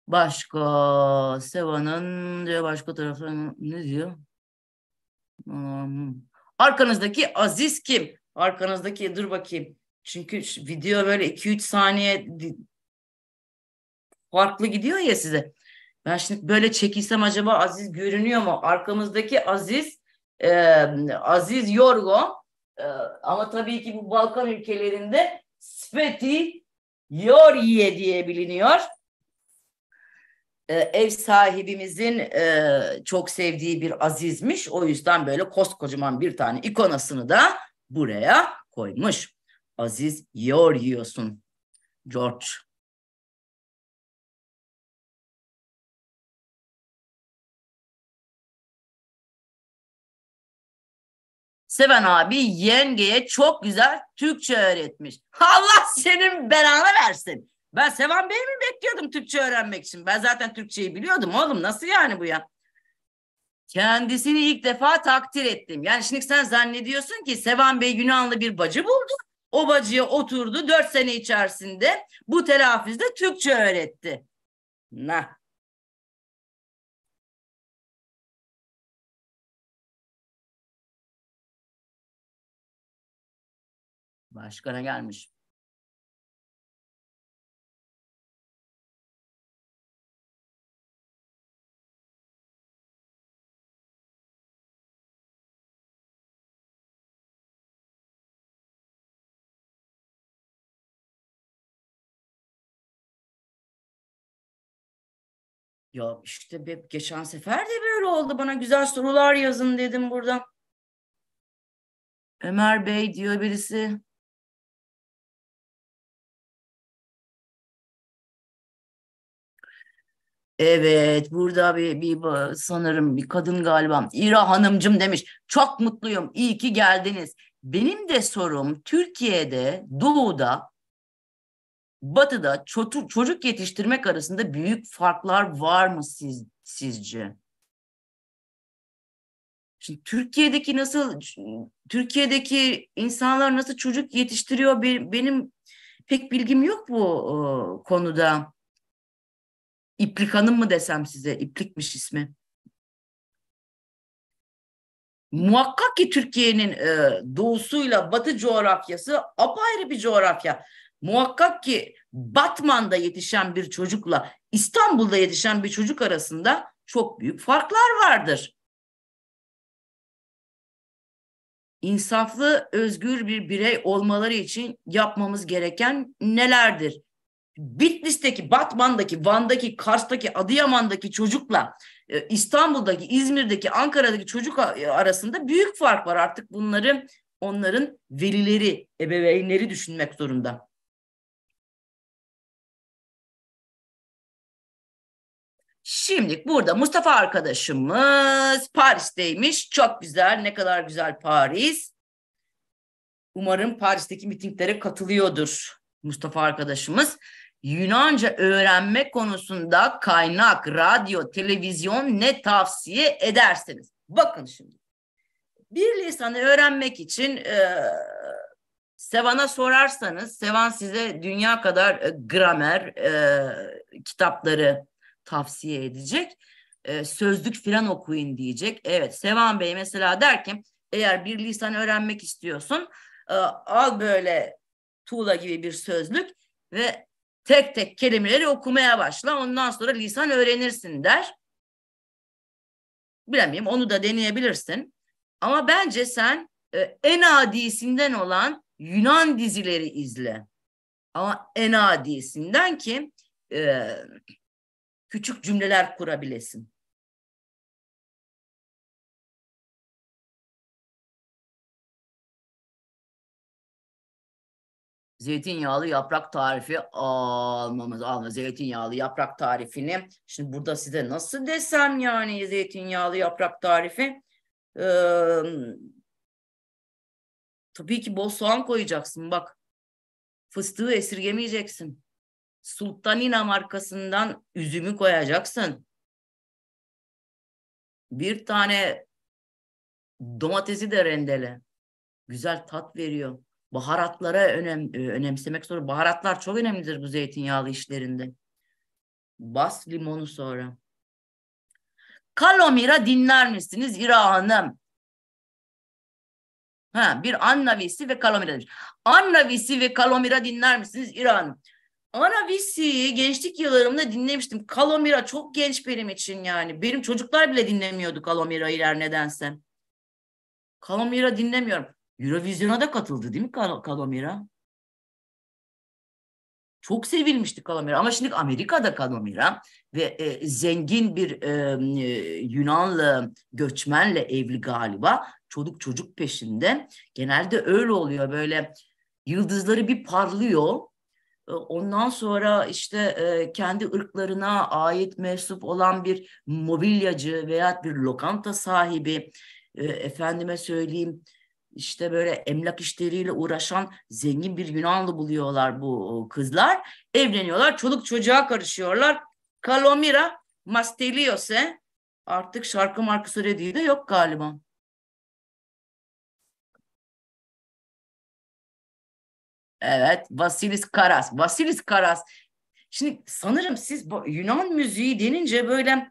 Başka Seva'nın diyor başka taraftan ne diyor? Arkanızdaki Aziz kim? Arkanızdaki dur bakayım. Çünkü video böyle 2-3 saniye farklı gidiyor ya size. Ben şimdi böyle çekilsem acaba Aziz görünüyor mu? Arkamızdaki Aziz e, Aziz Yorgo e, ama tabii ki bu Balkan ülkelerinde Sveti Yorye diye biliniyor. E, ev sahibimizin e, çok sevdiği bir azizmiş. O yüzden böyle koskocaman bir tane ikonasını da buraya koymuş. Aziz Yorgios'un George Seven abi yengeye çok güzel Türkçe öğretmiş. Allah senin belanı versin. Ben Sevan Bey'i mi bekliyordum Türkçe öğrenmek için? Ben zaten Türkçeyi biliyordum oğlum. Nasıl yani bu ya? Kendisini ilk defa takdir ettim. Yani şimdi sen zannediyorsun ki Sevan Bey Yunanlı bir bacı buldu. O bacıya oturdu dört sene içerisinde bu telaffuzda Türkçe öğretti. Nah Başkana gelmiş. Ya işte hep geçen sefer de böyle oldu. Bana güzel sorular yazın dedim burada. Ömer Bey diyor birisi. Evet burada bir, bir sanırım bir kadın galiba İra Hanımcım demiş. Çok mutluyum iyi ki geldiniz. Benim de sorum Türkiye'de doğuda batıda çotu, çocuk yetiştirmek arasında büyük farklar var mı siz, sizce? Şimdi Türkiye'deki nasıl Türkiye'deki insanlar nasıl çocuk yetiştiriyor benim pek bilgim yok bu e, konuda. İplik Hanım mı desem size? İplikmiş ismi. Muhakkak ki Türkiye'nin e, doğusuyla batı coğrafyası apayrı bir coğrafya. Muhakkak ki Batman'da yetişen bir çocukla İstanbul'da yetişen bir çocuk arasında çok büyük farklar vardır. İnsaflı, özgür bir birey olmaları için yapmamız gereken nelerdir? Bitlis'teki, Batman'daki, Van'daki, Kars'taki, Adıyaman'daki çocukla e, İstanbul'daki, İzmir'deki, Ankara'daki çocuk e, arasında büyük fark var. Artık bunları onların velileri, ebeveynleri düşünmek zorunda. Şimdi burada Mustafa arkadaşımız Paris'teymiş. Çok güzel. Ne kadar güzel Paris. Umarım Paris'teki mitinglere katılıyordur Mustafa arkadaşımız. Yunanca öğrenme konusunda kaynak, radyo, televizyon ne tavsiye edersiniz? Bakın şimdi. Bir lisanı öğrenmek için e, Sevan'a sorarsanız, Sevan size dünya kadar e, gramer e, kitapları tavsiye edecek. E, sözlük filan okuyun diyecek. Evet, Sevan Bey mesela der ki, eğer bir lisan öğrenmek istiyorsun, e, al böyle tuğla gibi bir sözlük ve tek tek kelimeleri okumaya başla ondan sonra lisan öğrenirsin der. Bilemeyeyim onu da deneyebilirsin. Ama bence sen e, en adisinden olan Yunan dizileri izle. Ama en adisinden ki e, küçük cümleler kurabilesin. zeytinyağlı yaprak tarifi almamız alma zeytinyağlı yaprak tarifini şimdi burada size nasıl desem yani zeytinyağlı yaprak tarifi ee, tabii ki bol soğan koyacaksın bak fıstığı esirgemeyeceksin Sultanina markasından üzümü koyacaksın bir tane domatesi de rendele güzel tat veriyor baharatlara önem e, önemsemek zorunda. Baharatlar çok önemlidir bu zeytinyağlı işlerinde. Bas limonu sonra. Kalomira dinler misiniz İra Hanım? Ha, bir Annavisi ve Kalomira demiş. Annavisi ve Kalomira dinler misiniz İra Hanım? Annavisi'yi gençlik yıllarımda dinlemiştim. Kalomira çok genç benim için yani. Benim çocuklar bile dinlemiyordu Kalomira'yı nedense. Kalomira dinlemiyorum. Eurovision'a da katıldı değil mi Kal Kalomira? Çok sevilmişti Kalomira ama şimdi Amerika'da Kalomira ve e, zengin bir e, e Yunanlı göçmenle evli galiba. Çocuk çocuk peşinde. Genelde öyle oluyor böyle yıldızları bir parlıyor. E, ondan sonra işte e, kendi ırklarına ait mensup olan bir mobilyacı veya bir lokanta sahibi, efendime söyleyeyim işte böyle emlak işleriyle uğraşan zengin bir Yunanlı buluyorlar bu kızlar. Evleniyorlar, çoluk çocuğa karışıyorlar. Kalomira Mastelios'e artık şarkı markı söylediği de yok galiba. Evet, Vasilis Karas. Vasilis Karas. Şimdi sanırım siz Yunan müziği denince böyle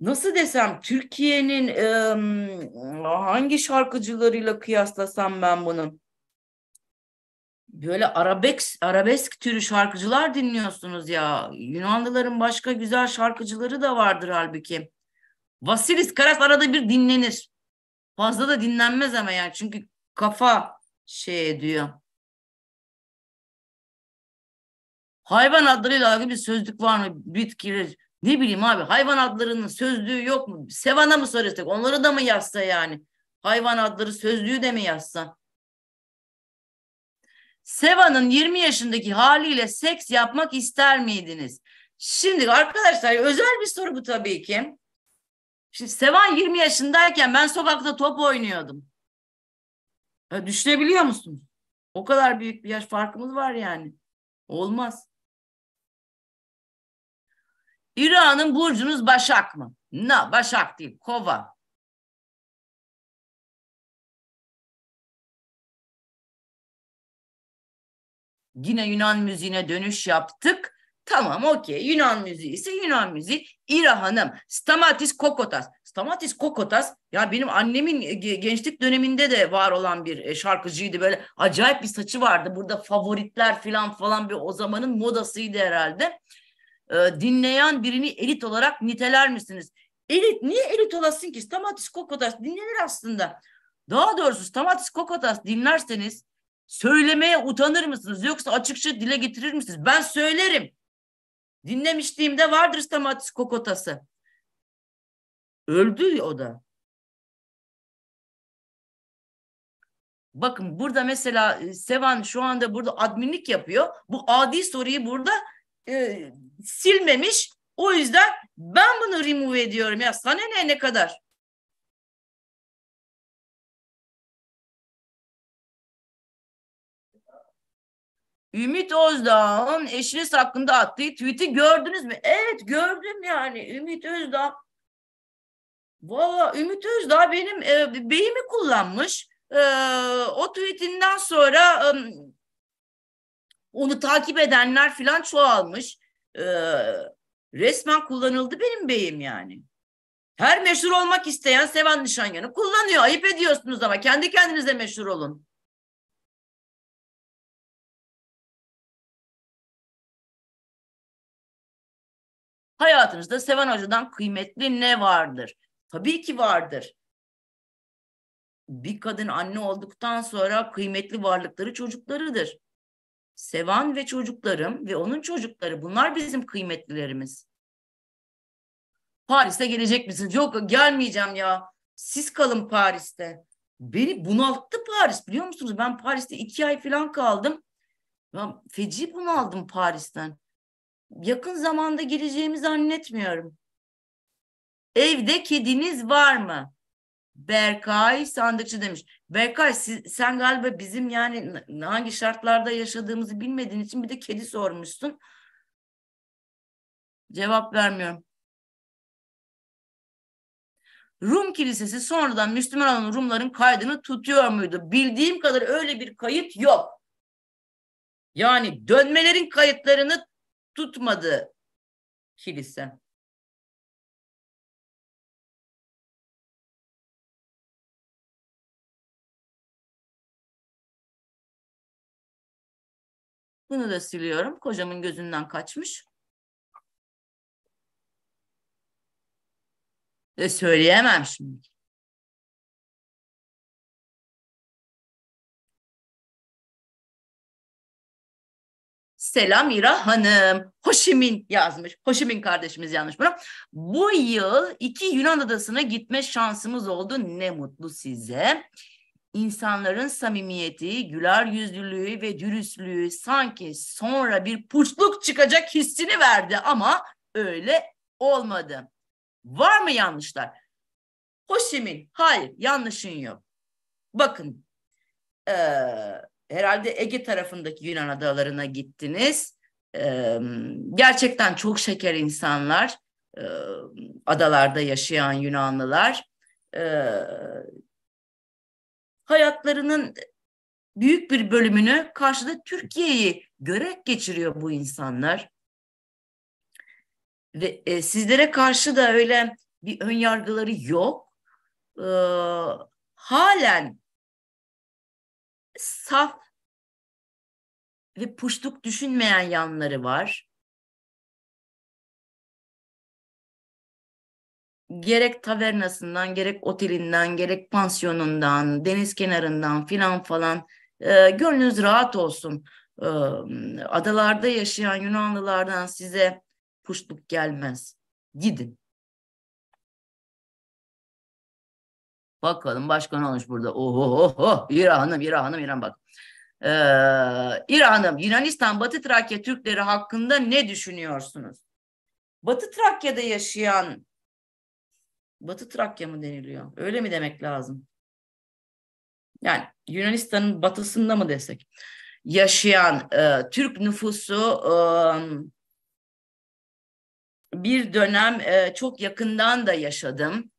nasıl desem Türkiye'nin e, hangi şarkıcılarıyla kıyaslasam ben bunu? Böyle arabesk, arabesk türü şarkıcılar dinliyorsunuz ya. Yunanlıların başka güzel şarkıcıları da vardır halbuki. Vasilis Karas arada bir dinlenir. Fazla da dinlenmez ama yani çünkü kafa şey ediyor. Hayvan adlarıyla ilgili bir sözlük var mı? Bitkiler, ne bileyim abi hayvan adlarının sözlüğü yok mu? Sevana mı söylesek onları da mı yazsa yani? Hayvan adları sözlüğü de mi yazsa? Seva'nın 20 yaşındaki haliyle seks yapmak ister miydiniz? Şimdi arkadaşlar özel bir soru bu tabii ki. Şimdi Sevan 20 yaşındayken ben sokakta top oynuyordum. Ya düşünebiliyor musunuz? O kadar büyük bir yaş farkımız var yani. Olmaz. İran'ın burcunuz Başak mı? Na, Başak değil, Kova. Yine Yunan müziğine dönüş yaptık. Tamam okey. Yunan müziği ise Yunan müziği. İra Hanım. Stamatis Kokotas. Stamatis Kokotas ya benim annemin e, gençlik döneminde de var olan bir e, şarkıcıydı. Böyle acayip bir saçı vardı. Burada favoritler falan falan bir o zamanın modasıydı herhalde e, dinleyen birini elit olarak niteler misiniz? Elit, niye elit olasın ki? Stamatis kokotas dinlenir aslında. Daha doğrusu stamatis kokotas dinlerseniz söylemeye utanır mısınız? Yoksa açıkça dile getirir misiniz? Ben söylerim. Dinlemişliğimde vardır stamatis kokotası. Öldü o da. Bakın burada mesela e, Sevan şu anda burada adminlik yapıyor. Bu adi soruyu burada e, silmemiş. O yüzden ben bunu remove ediyorum ya sana ne ne kadar. Ümit Özdağ'ın eşiniz hakkında attığı tweet'i gördünüz mü? Evet gördüm yani Ümit Özdağ. Valla Ümit Özdağ benim e, beyimi kullanmış. E, o tweetinden sonra e, onu takip edenler filan çoğalmış. E, resmen kullanıldı benim beyim yani. Her meşhur olmak isteyen Sevan Nişanyan'ı kullanıyor. Ayıp ediyorsunuz ama kendi kendinize meşhur olun. Hayatınızda Sevan Hoca'dan kıymetli ne vardır? Tabii ki vardır. Bir kadın anne olduktan sonra kıymetli varlıkları çocuklarıdır. Sevan ve çocuklarım ve onun çocukları bunlar bizim kıymetlilerimiz. Paris'te gelecek misiniz? Yok gelmeyeceğim ya. Siz kalın Paris'te. Beni bunalttı Paris biliyor musunuz? Ben Paris'te iki ay falan kaldım. Ben feci bunaldım Paris'ten. Yakın zamanda geleceğimi zannetmiyorum. Evde kediniz var mı? Berkay Sandıkçı demiş. Berkay siz, sen galiba bizim yani hangi şartlarda yaşadığımızı bilmediğin için bir de kedi sormuşsun. Cevap vermiyorum. Rum kilisesi sonradan Müslüman olan Rumların kaydını tutuyor muydu? Bildiğim kadar öyle bir kayıt yok. Yani dönmelerin kayıtlarını tutmadı kilise. Bunu da siliyorum. Kocamın gözünden kaçmış. Ve söyleyemem şimdi. Selam İra Hanım. Hoşimin yazmış. Hoşimin kardeşimiz yazmış bunu. Bu yıl iki Yunan adasına gitme şansımız oldu. Ne mutlu size insanların samimiyeti, güler yüzlülüğü ve dürüstlüğü sanki sonra bir puçluk çıkacak hissini verdi ama öyle olmadı. Var mı yanlışlar? Hoşimin, hayır yanlışın yok. Bakın, e, herhalde Ege tarafındaki Yunan adalarına gittiniz. E, gerçekten çok şeker insanlar, e, adalarda yaşayan Yunanlılar. E, hayatlarının büyük bir bölümünü karşıda Türkiye'yi görek geçiriyor bu insanlar. Ve e, sizlere karşı da öyle bir ön yargıları yok. E, halen saf ve puştuk düşünmeyen yanları var. gerek tavernasından, gerek otelinden, gerek pansiyonundan, deniz kenarından filan falan e, gönlünüz rahat olsun. E, adalarda yaşayan Yunanlılardan size puşluk gelmez. Gidin. Bakalım başka ne olmuş burada. Oh oh, oh. İra Hanım, İra Hanım, İran bak. Ee, İra Hanım, Yunanistan, Batı Trakya Türkleri hakkında ne düşünüyorsunuz? Batı Trakya'da yaşayan Batı Trakya mı deniliyor? Öyle mi demek lazım? Yani Yunanistan'ın batısında mı desek? Yaşayan e, Türk nüfusu e, bir dönem e, çok yakından da yaşadım.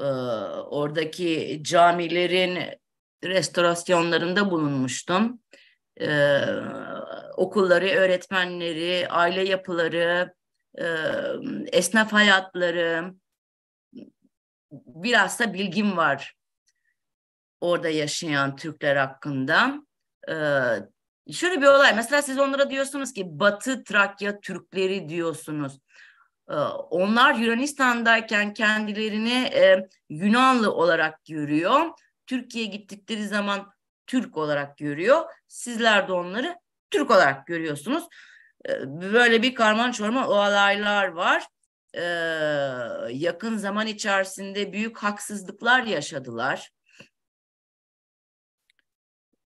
E, oradaki camilerin restorasyonlarında bulunmuştum. E, okulları, öğretmenleri, aile yapıları, esnaf hayatları, biraz da bilgim var orada yaşayan Türkler hakkında. Şöyle bir olay, mesela siz onlara diyorsunuz ki Batı Trakya Türkleri diyorsunuz. Onlar Yunanistan'dayken kendilerini Yunanlı olarak görüyor. Türkiye gittikleri zaman Türk olarak görüyor. Sizler de onları Türk olarak görüyorsunuz. Ee, böyle bir karman çorman olaylar var. Ee, yakın zaman içerisinde büyük haksızlıklar yaşadılar.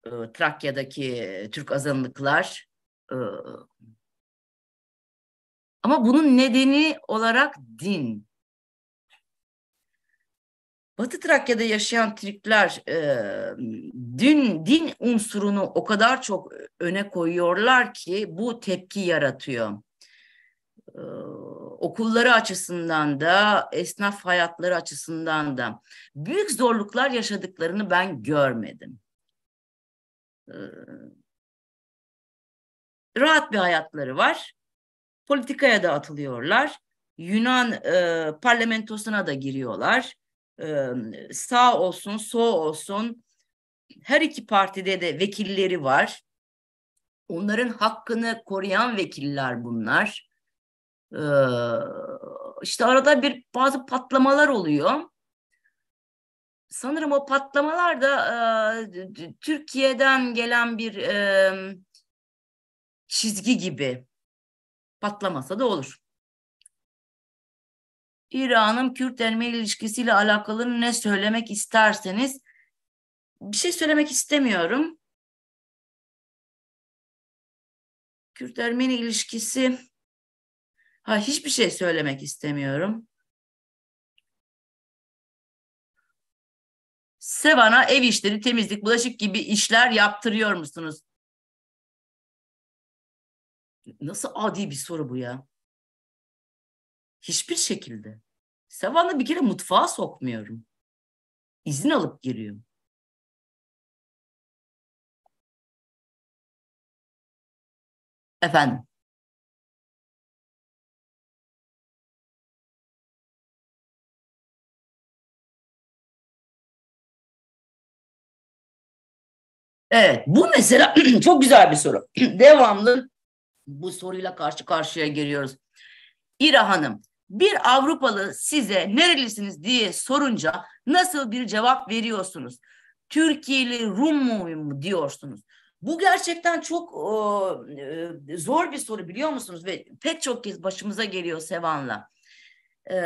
Ee, Trakya'daki Türk azınlıklar. Ee, ama bunun nedeni olarak din Batı Trakya'da yaşayan Türkler e, dün din unsurunu o kadar çok öne koyuyorlar ki bu tepki yaratıyor. E, okulları açısından da esnaf hayatları açısından da büyük zorluklar yaşadıklarını ben görmedim. E, rahat bir hayatları var. Politikaya da atılıyorlar. Yunan e, parlamentosuna da giriyorlar sağ olsun, sol olsun her iki partide de vekilleri var. Onların hakkını koruyan vekiller bunlar. İşte arada bir bazı patlamalar oluyor. Sanırım o patlamalar da Türkiye'den gelen bir çizgi gibi patlamasa da olur. İran'ın Kürt Ermeni ilişkisiyle alakalı ne söylemek isterseniz bir şey söylemek istemiyorum. Kürt Ermeni ilişkisi ha hiçbir şey söylemek istemiyorum. Sevan'a ev işleri, temizlik, bulaşık gibi işler yaptırıyor musunuz? Nasıl adi bir soru bu ya? Hiçbir şekilde. Savan'ı bir kere mutfağa sokmuyorum. İzin alıp giriyorum. Efendim. Evet bu mesela çok güzel bir soru. Devamlı bu soruyla karşı karşıya geliyoruz. İra Hanım bir Avrupalı size nerelisiniz diye sorunca nasıl bir cevap veriyorsunuz? Türkiye'li Rum mu diyorsunuz? Bu gerçekten çok e, e, zor bir soru biliyor musunuz? Ve pek çok kez başımıza geliyor Sevan'la. E,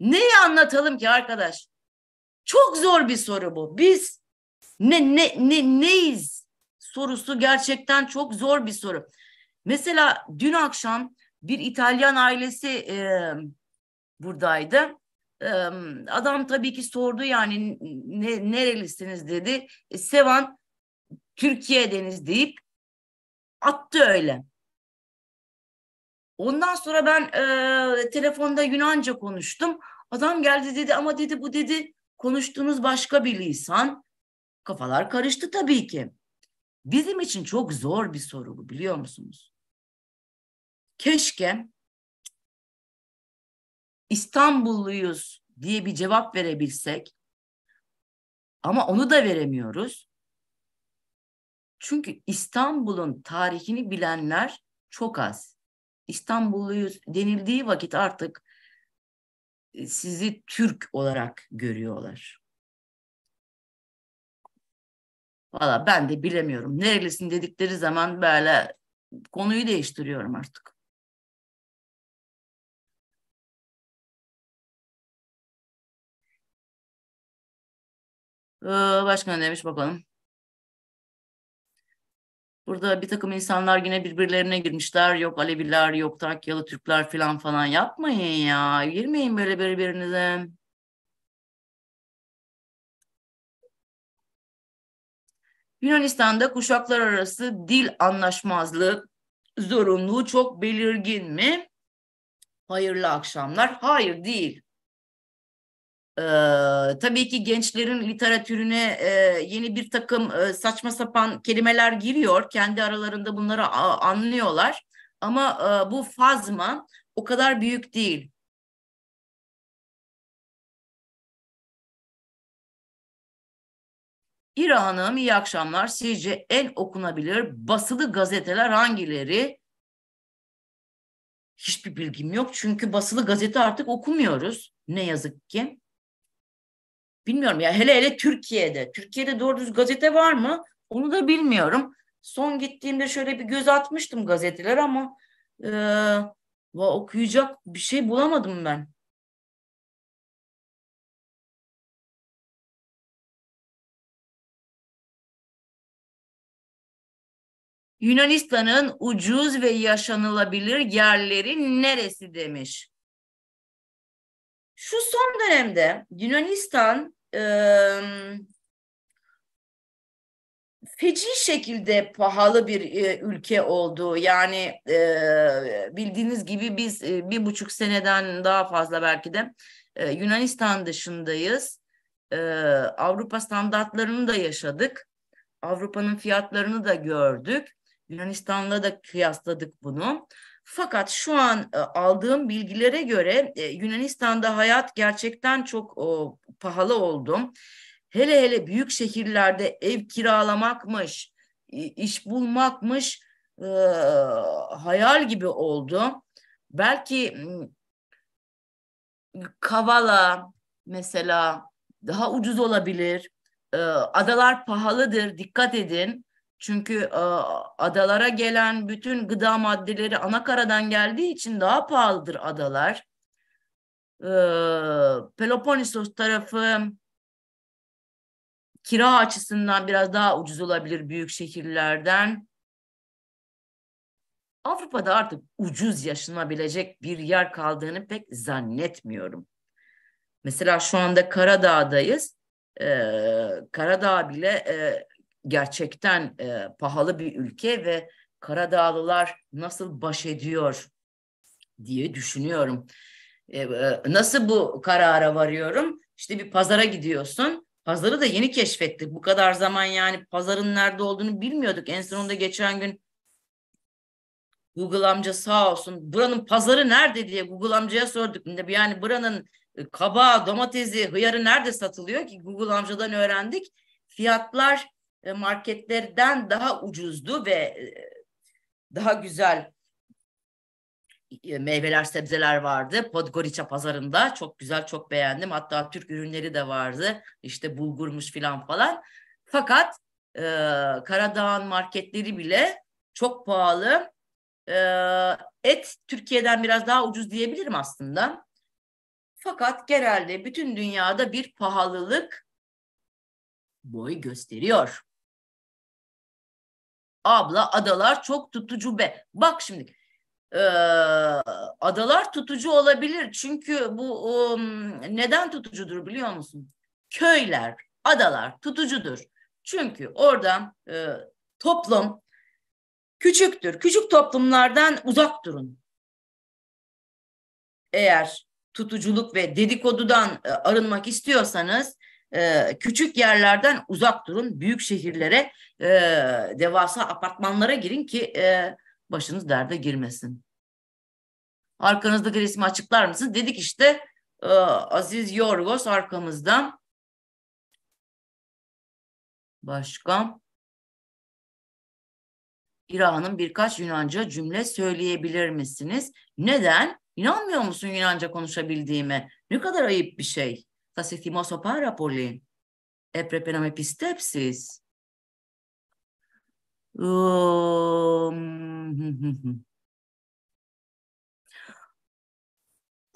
neyi anlatalım ki arkadaş? Çok zor bir soru bu. Biz ne ne ne neyiz sorusu gerçekten çok zor bir soru. Mesela dün akşam bir İtalyan ailesi e, buradaydı. E, adam tabii ki sordu yani ne, nerelisiniz dedi. E, Sevan Türkiye'deniz deyip attı öyle. Ondan sonra ben e, telefonda Yunanca konuştum. Adam geldi dedi ama dedi bu dedi konuştuğunuz başka bir lisan. Kafalar karıştı tabii ki. Bizim için çok zor bir soru bu biliyor musunuz? keşke İstanbulluyuz diye bir cevap verebilsek ama onu da veremiyoruz. Çünkü İstanbul'un tarihini bilenler çok az. İstanbulluyuz denildiği vakit artık e, sizi Türk olarak görüyorlar. Valla ben de bilemiyorum. Nerelisin dedikleri zaman böyle konuyu değiştiriyorum artık. Ee, başka ne demiş bakalım. Burada bir takım insanlar yine birbirlerine girmişler. Yok Aleviler, yok Trakyalı Türkler falan falan. Yapmayın ya. Girmeyin böyle birbirinize. Yunanistan'da kuşaklar arası dil anlaşmazlığı zorunluluğu çok belirgin mi? Hayırlı akşamlar. Hayır değil. Ee, tabii ki gençlerin literatürüne e, yeni bir takım e, saçma sapan kelimeler giriyor. Kendi aralarında bunları a, anlıyorlar. Ama e, bu fazma o kadar büyük değil. İra Hanım iyi akşamlar. Sizce en okunabilir basılı gazeteler hangileri? Hiçbir bilgim yok çünkü basılı gazete artık okumuyoruz ne yazık ki bilmiyorum ya hele hele Türkiye'de. Türkiye'de doğru düz gazete var mı? Onu da bilmiyorum. Son gittiğimde şöyle bir göz atmıştım gazeteler ama e, okuyacak bir şey bulamadım ben. Yunanistan'ın ucuz ve yaşanılabilir yerleri neresi demiş. Şu son dönemde Yunanistan e, feci şekilde pahalı bir e, ülke oldu. Yani e, bildiğiniz gibi biz e, bir buçuk seneden daha fazla belki de e, Yunanistan dışındayız. E, Avrupa standartlarını da yaşadık. Avrupa'nın fiyatlarını da gördük. Yunanistan'la da kıyasladık bunu. Fakat şu an e, aldığım bilgilere göre e, Yunanistan'da hayat gerçekten çok pahalı oldu. Hele hele büyük şehirlerde ev kiralamakmış, iş bulmakmış e, hayal gibi oldu. Belki Kavala mesela daha ucuz olabilir. Adalar pahalıdır, dikkat edin. Çünkü e, adalara gelen bütün gıda maddeleri Anakara'dan geldiği için daha pahalıdır adalar. E, Peloponnesos tarafı kira açısından biraz daha ucuz olabilir büyük şehirlerden. Avrupa'da artık ucuz yaşanabilecek bir yer kaldığını pek zannetmiyorum. Mesela şu anda Karadağ'dayız. Ee, Karadağ bile e, gerçekten e, pahalı bir ülke ve Karadağlılar nasıl baş ediyor diye düşünüyorum. E, e, nasıl bu karara varıyorum? İşte bir pazara gidiyorsun. Pazarı da yeni keşfettik. Bu kadar zaman yani pazarın nerede olduğunu bilmiyorduk. En sonunda geçen gün Google amca sağ olsun buranın pazarı nerede diye Google amcaya sorduk. Yani buranın e, kabağı, domatesi, hıyarı nerede satılıyor ki Google amcadan öğrendik. Fiyatlar e, marketlerden daha ucuzdu ve e, daha güzel e, meyveler, sebzeler vardı. Podgorica pazarında çok güzel, çok beğendim. Hatta Türk ürünleri de vardı. İşte bulgurmuş falan falan. Fakat e, Karadağ'ın marketleri bile çok pahalı. E, et Türkiye'den biraz daha ucuz diyebilirim aslında. Fakat genelde bütün dünyada bir pahalılık boy gösteriyor abla adalar çok tutucu be. Bak şimdi e, adalar tutucu olabilir çünkü bu um, neden tutucudur biliyor musun? Köyler, adalar tutucudur. Çünkü orada e, toplum küçüktür. Küçük toplumlardan uzak durun. Eğer tutuculuk ve dedikodudan e, arınmak istiyorsanız e, küçük yerlerden uzak durun, büyük şehirlere, e, devasa apartmanlara girin ki e, başınız derde girmesin. Arkanızdaki resmi açıklar mısınız? Dedik işte e, Aziz Yorgos arkamızdan. Başka? İran'ın birkaç Yunanca cümle söyleyebilir misiniz? Neden? İnanmıyor musun Yunanca konuşabildiğime? Ne kadar ayıp bir şey θα σε θυμώσω πάρα πολύ. Έπρεπε να με πιστέψεις.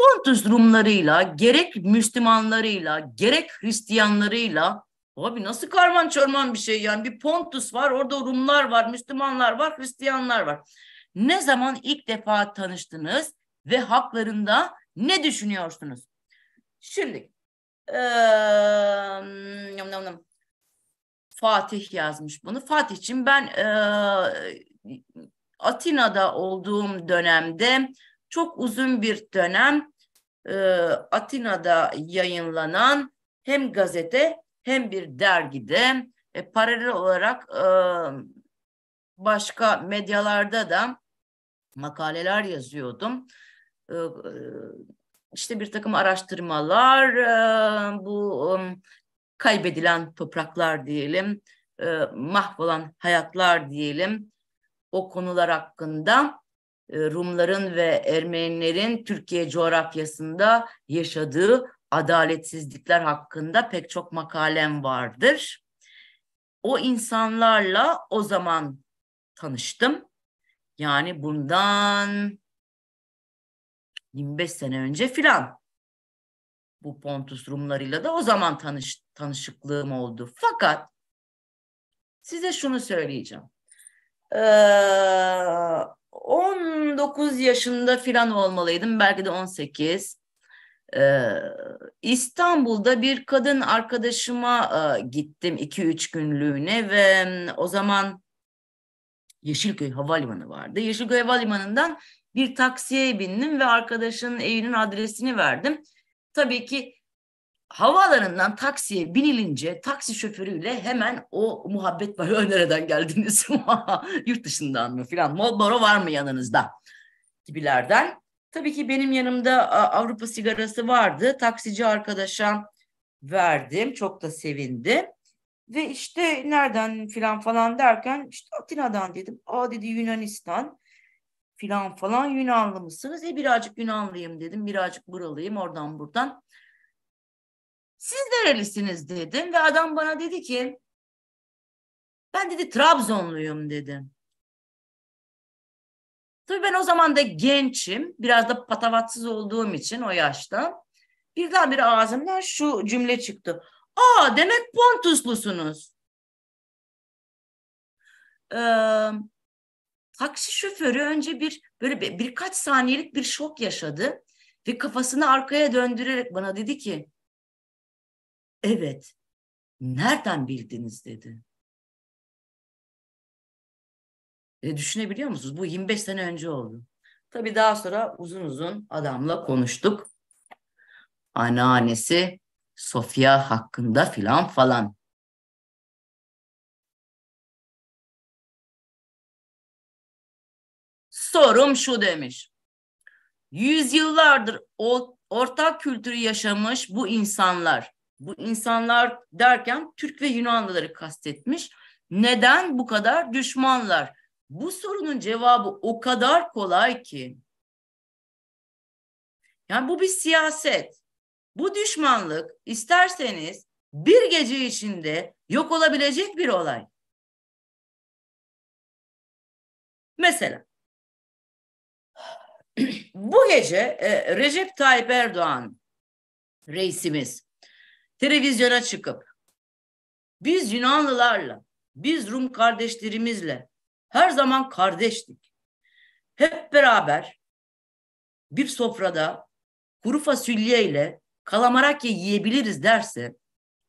Pontus Rumlarıyla, gerek Müslümanlarıyla, gerek Hristiyanlarıyla Abi nasıl karman çorman bir şey yani bir Pontus var orada Rumlar var Müslümanlar var Hristiyanlar var. Ne zaman ilk defa tanıştınız ve haklarında ne düşünüyorsunuz? Şimdi ee, nom nom nom. Fatih yazmış bunu. Fatih'cim ben e, Atina'da olduğum dönemde çok uzun bir dönem e, Atina'da yayınlanan hem gazete hem bir dergide e, paralel olarak e, başka medyalarda da makaleler yazıyordum. E, işte bir takım araştırmalar e, bu um, kaybedilen topraklar diyelim, e, mahvolan hayatlar diyelim o konular hakkında e, Rumların ve Ermenilerin Türkiye coğrafyasında yaşadığı adaletsizlikler hakkında pek çok makalem vardır. O insanlarla o zaman tanıştım. Yani bundan 25 sene önce filan bu Pontus Rumlarıyla da o zaman tanış, tanışıklığım oldu. Fakat size şunu söyleyeceğim. Ee, 19 yaşında filan olmalıydım. Belki de 18. Ee, İstanbul'da bir kadın arkadaşıma e, gittim 2-3 günlüğüne ve o zaman Yeşilköy Havalimanı vardı. Yeşilköy Havalimanı'ndan bir taksiye bindim ve arkadaşının evinin adresini verdim. Tabii ki havaalanından taksiye binilince taksi şoförüyle hemen o muhabbet var. Nereden geldiniz? Yurt dışından mı filan? Marlboro var mı yanınızda? Gibilerden. Tabii ki benim yanımda Avrupa sigarası vardı. Taksici arkadaşa verdim. Çok da sevindi. Ve işte nereden filan falan derken işte Atina'dan dedim. Aa dedi Yunanistan filan falan Yunanlı mısınız? E birazcık Yunanlıyım dedim, birazcık buralıyım oradan buradan. Siz nerelisiniz dedim ve adam bana dedi ki ben dedi Trabzonluyum dedim. Tabii ben o zaman da gençim. Biraz da patavatsız olduğum için o yaşta. Birdenbire ağzımdan şu cümle çıktı. Aa demek Pontuslusunuz. Ee, Taksi şoförü önce bir böyle bir, birkaç saniyelik bir şok yaşadı ve kafasını arkaya döndürerek bana dedi ki evet nereden bildiniz dedi. E, düşünebiliyor musunuz? Bu 25 sene önce oldu. Tabii daha sonra uzun uzun adamla konuştuk. Anneannesi Sofia hakkında filan falan. Sorum şu demiş. Yüzyıllardır ortak kültürü yaşamış bu insanlar. Bu insanlar derken Türk ve Yunanlıları kastetmiş. Neden bu kadar düşmanlar? Bu sorunun cevabı o kadar kolay ki. Yani bu bir siyaset. Bu düşmanlık isterseniz bir gece içinde yok olabilecek bir olay. Mesela bu gece e, Recep Tayyip Erdoğan reisimiz televizyona çıkıp biz Yunanlılarla, biz Rum kardeşlerimizle her zaman kardeştik. Hep beraber bir sofrada kuru fasulyeyle kalamaraki yiyebiliriz derse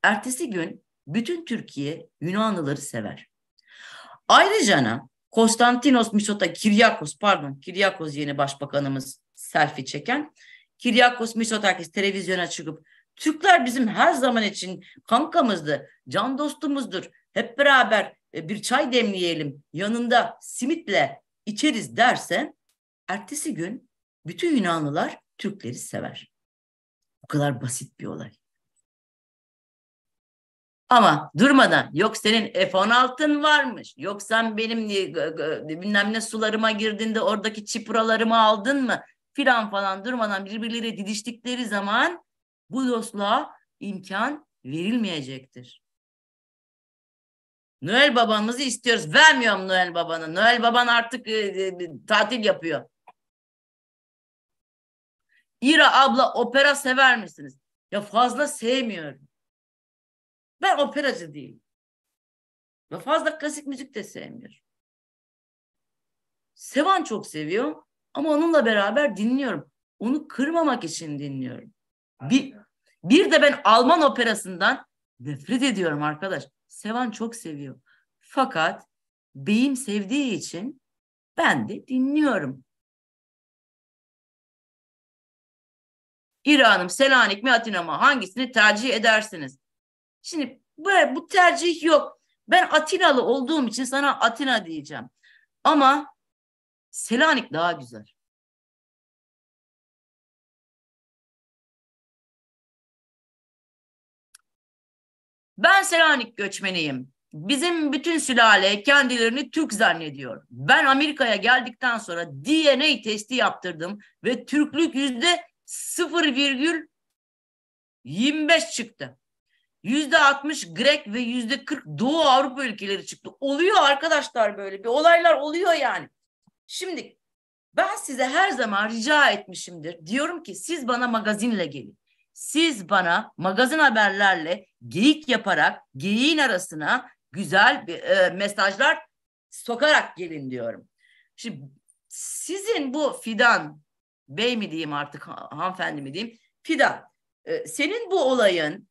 ertesi gün bütün Türkiye Yunanlıları sever. Ayrıca Konstantinos Misota Kiryakos pardon Kiryakos yeni başbakanımız selfie çeken. Kiryakos Misotakis televizyona çıkıp Türkler bizim her zaman için kankamızdı, can dostumuzdur. Hep beraber e, bir çay demleyelim, yanında simitle içeriz derse ertesi gün bütün Yunanlılar Türkleri sever. Bu kadar basit bir olay. Ama durmadan yok senin F-16'ın varmış. Yok sen benim bilmem ne sularıma girdiğinde oradaki çipuralarımı aldın mı? Filan falan durmadan birbirleriyle didiştikleri zaman bu dostluğa imkan verilmeyecektir. Noel babamızı istiyoruz. Vermiyorum Noel babanı. Noel baban artık e, e, tatil yapıyor. İra abla opera sever misiniz? Ya fazla sevmiyorum. Ben operacı değilim. Ve fazla klasik müzik de sevmiyorum. Sevan çok seviyor ama onunla beraber dinliyorum. Onu kırmamak için dinliyorum. Bir, bir de ben Alman operasından nefret ediyorum arkadaş. Sevan çok seviyor. Fakat beyim sevdiği için ben de dinliyorum. İran'ım, Selanik mi Atina mı hangisini tercih edersiniz? Şimdi bu, bu tercih yok. Ben Atinalı olduğum için sana Atina diyeceğim. Ama Selanik daha güzel. Ben Selanik göçmeniyim. Bizim bütün sülale kendilerini Türk zannediyor. Ben Amerika'ya geldikten sonra DNA testi yaptırdım ve Türklük yüzde 0,25 çıktı. Yüzde altmış Grek ve yüzde kırk Doğu Avrupa ülkeleri çıktı. Oluyor arkadaşlar böyle bir olaylar oluyor yani. Şimdi ben size her zaman rica etmişimdir. Diyorum ki siz bana magazinle gelin. Siz bana magazin haberlerle geyik yaparak geyiğin arasına güzel e, mesajlar sokarak gelin diyorum. Şimdi sizin bu Fidan Bey mi diyeyim artık hanımefendi mi diyeyim? Fidan e, senin bu olayın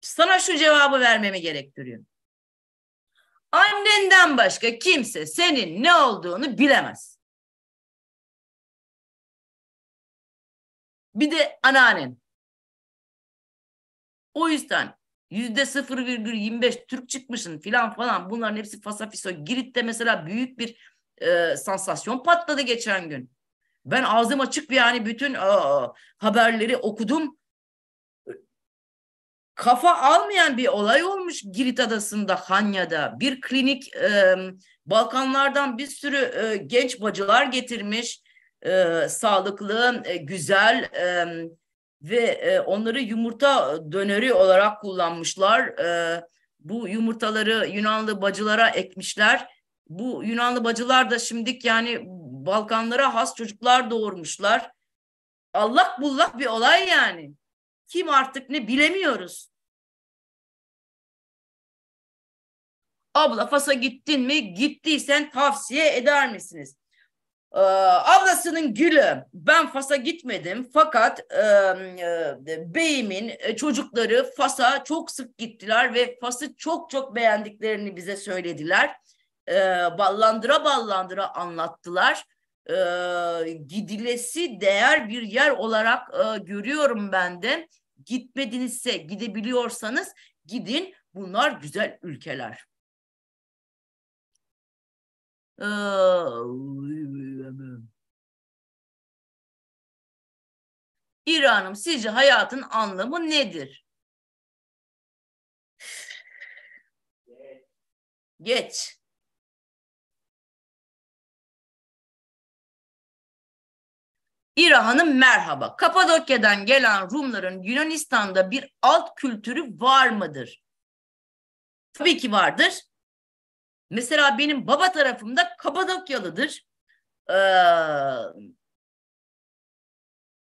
sana şu cevabı vermemi gerektiriyor. Annenden başka kimse senin ne olduğunu bilemez. Bir de anneannen. O yüzden yüzde 0,25 Türk çıkmışın filan falan bunların hepsi fasafiso. Girit'te mesela büyük bir e, sansasyon patladı geçen gün. Ben ağzım açık bir yani bütün a, haberleri okudum kafa almayan bir olay olmuş Girit Adası'nda, Hanya'da. Bir klinik e, Balkanlardan bir sürü e, genç bacılar getirmiş. E, sağlıklı, e, güzel e, ve e, onları yumurta dönörü olarak kullanmışlar. E, bu yumurtaları Yunanlı bacılara ekmişler. Bu Yunanlı bacılar da şimdilik yani Balkanlara has çocuklar doğurmuşlar. Allah bullak bir olay yani. Kim artık ne bilemiyoruz. Abla Fas'a gittin mi? Gittiysen tavsiye eder misiniz? Ee, ablasının gülü ben Fas'a gitmedim fakat ıı, ıı, e, e, beyimin çocukları Fas'a çok sık gittiler ve Fas'ı çok çok beğendiklerini bize söylediler. E, ballandıra ballandıra anlattılar. E, gidilesi değer bir yer olarak e, görüyorum ben de. Gitmedinizse gidebiliyorsanız gidin bunlar güzel ülkeler. Ee, İranım Hanım sizce hayatın anlamı nedir? Geç. İranım merhaba. Kapadokya'dan gelen Rumların Yunanistan'da bir alt kültürü var mıdır? Tabii ki vardır. Mesela benim baba tarafımda Kapadokyalıdır. Ee,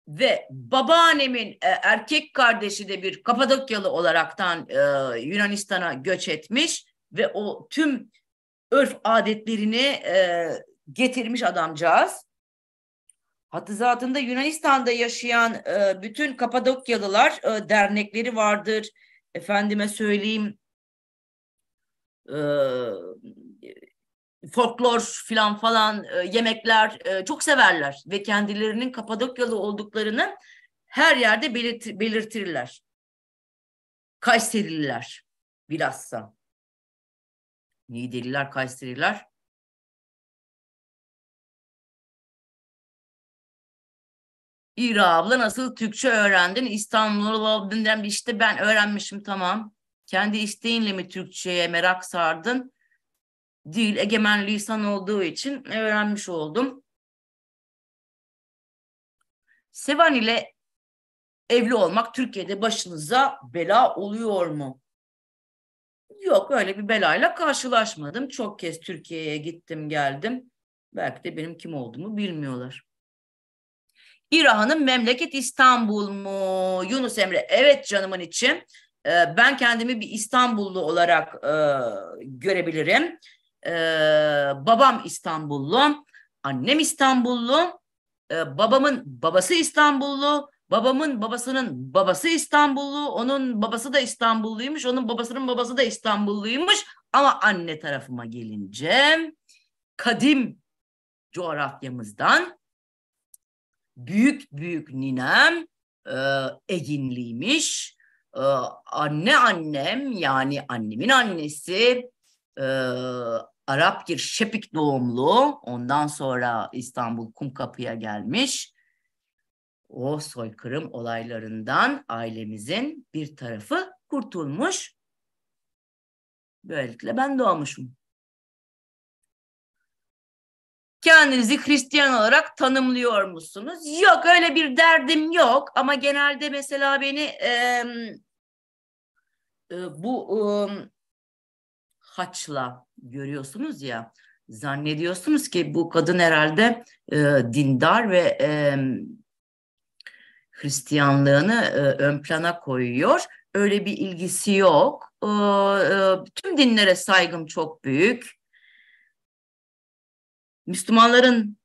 ve babaannemin e, erkek kardeşi de bir Kapadokyalı olaraktan e, Yunanistan'a göç etmiş ve o tüm örf adetlerini e, getirmiş adamcağız. Hattı zatında Yunanistan'da yaşayan e, bütün Kapadokyalılar e, dernekleri vardır. Efendime söyleyeyim folklor filan falan yemekler çok severler ve kendilerinin Kapadokyalı olduklarını her yerde belirt belirtirler. Kayserililer bilhassa. Niğdeliler, Kayseriler. İra abla nasıl Türkçe öğrendin? İstanbul'a işte ben öğrenmişim tamam. Kendi isteğinle mi Türkçe'ye merak sardın? Değil, egemen lisan olduğu için öğrenmiş oldum. Sevan ile evli olmak Türkiye'de başınıza bela oluyor mu? Yok öyle bir belayla karşılaşmadım. Çok kez Türkiye'ye gittim geldim. Belki de benim kim olduğumu bilmiyorlar. İrahan'ın memleket İstanbul mu? Yunus Emre evet canımın için ee, ben kendimi bir İstanbullu olarak e, görebilirim. Ee, babam İstanbullu, annem İstanbullu, e, babamın babası İstanbullu, babamın babasının babası İstanbullu, onun babası da İstanbulluymuş, onun babasının babası da İstanbulluymuş. Ama anne tarafıma gelince kadim coğrafyamızdan büyük büyük ninem e, Eginliymiş ee, anne annem yani annemin annesi e, Arapgir Şepik doğumlu. Ondan sonra İstanbul Kumkapı'ya gelmiş. O soykırım olaylarından ailemizin bir tarafı kurtulmuş. Böylelikle ben doğmuşum. Kendinizi Hristiyan olarak tanımlıyor musunuz? Yok öyle bir derdim yok ama genelde mesela beni e, ee, bu e, haçla görüyorsunuz ya zannediyorsunuz ki bu kadın herhalde e, dindar ve e, Hristiyanlığını e, ön plana koyuyor. Öyle bir ilgisi yok. E, e, tüm dinlere saygım çok büyük. Müslümanların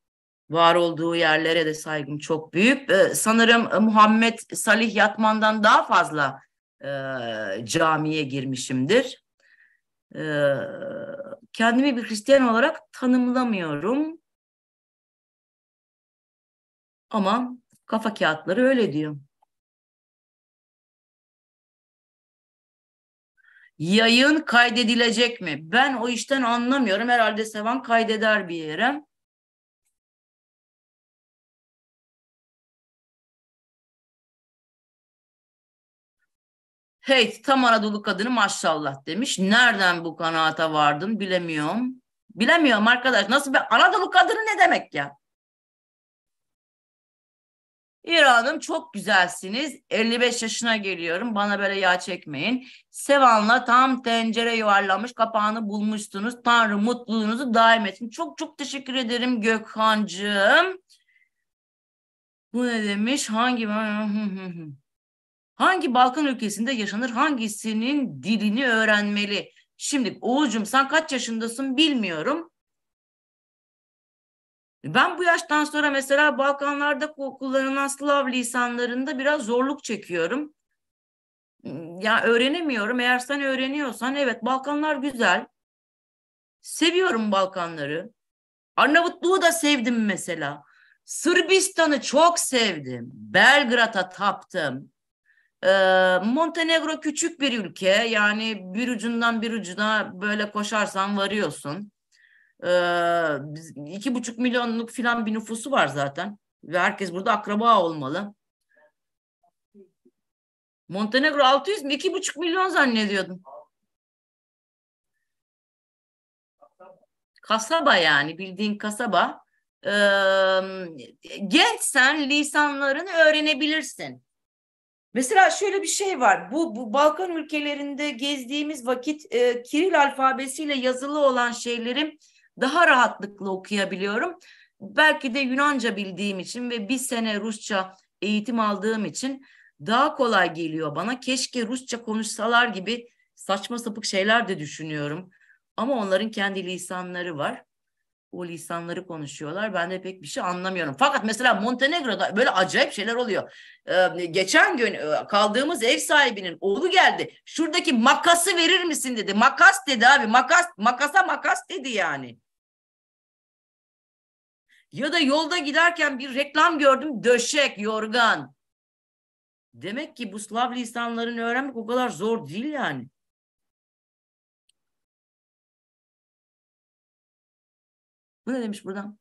var olduğu yerlere de saygım çok büyük. E, sanırım Muhammed Salih Yatman'dan daha fazla e, camiye girmişimdir. E, kendimi bir Hristiyan olarak tanımlamıyorum. Ama kafa kağıtları öyle diyor. Yayın kaydedilecek mi? Ben o işten anlamıyorum. Herhalde Sevan kaydeder bir yere. Hey tam Anadolu kadını maşallah demiş. Nereden bu kanaata vardın bilemiyorum. Bilemiyorum arkadaş. Nasıl bir Anadolu kadını ne demek ya? İranım çok güzelsiniz. 55 yaşına geliyorum. Bana böyle yağ çekmeyin. Sevan'la tam tencere yuvarlanmış kapağını bulmuşsunuz. Tanrı mutluluğunuzu daim etsin. Çok çok teşekkür ederim Gökhan'cığım. Bu ne demiş? Hangi? Hangi Balkan ülkesinde yaşanır, hangisinin dilini öğrenmeli? Şimdi Oğuz'cum sen kaç yaşındasın bilmiyorum. Ben bu yaştan sonra mesela Balkanlarda kullanılan Slav lisanlarında biraz zorluk çekiyorum. Hmm, ya öğrenemiyorum. Eğer sen öğreniyorsan evet Balkanlar güzel. Seviyorum Balkanları. Arnavutluğu da sevdim mesela. Sırbistan'ı çok sevdim. Belgrad'a taptım. Ee, Montenegro küçük bir ülke yani bir ucundan bir ucuna böyle koşarsan varıyorsun. Ee, iki buçuk milyonluk filan bir nüfusu var zaten ve herkes burada akraba olmalı. Montenegro 600 mi? 2,5 milyon zannediyordum. Kasaba yani bildiğin kasaba. Ee, gençsen lisanlarını öğrenebilirsin. Mesela şöyle bir şey var. Bu, bu Balkan ülkelerinde gezdiğimiz vakit e, Kiril alfabesiyle yazılı olan şeyleri daha rahatlıkla okuyabiliyorum. Belki de Yunanca bildiğim için ve bir sene Rusça eğitim aldığım için daha kolay geliyor bana. Keşke Rusça konuşsalar gibi saçma sapık şeyler de düşünüyorum. Ama onların kendi lisanları var o lisanları konuşuyorlar. Ben de pek bir şey anlamıyorum. Fakat mesela Montenegro'da böyle acayip şeyler oluyor. Ee, geçen gün e, kaldığımız ev sahibinin oğlu geldi. Şuradaki makası verir misin dedi. Makas dedi abi. Makas makasa makas dedi yani. Ya da yolda giderken bir reklam gördüm. Döşek, yorgan. Demek ki bu Slav lisanlarını öğrenmek o kadar zor değil yani. Bu ne demiş burada?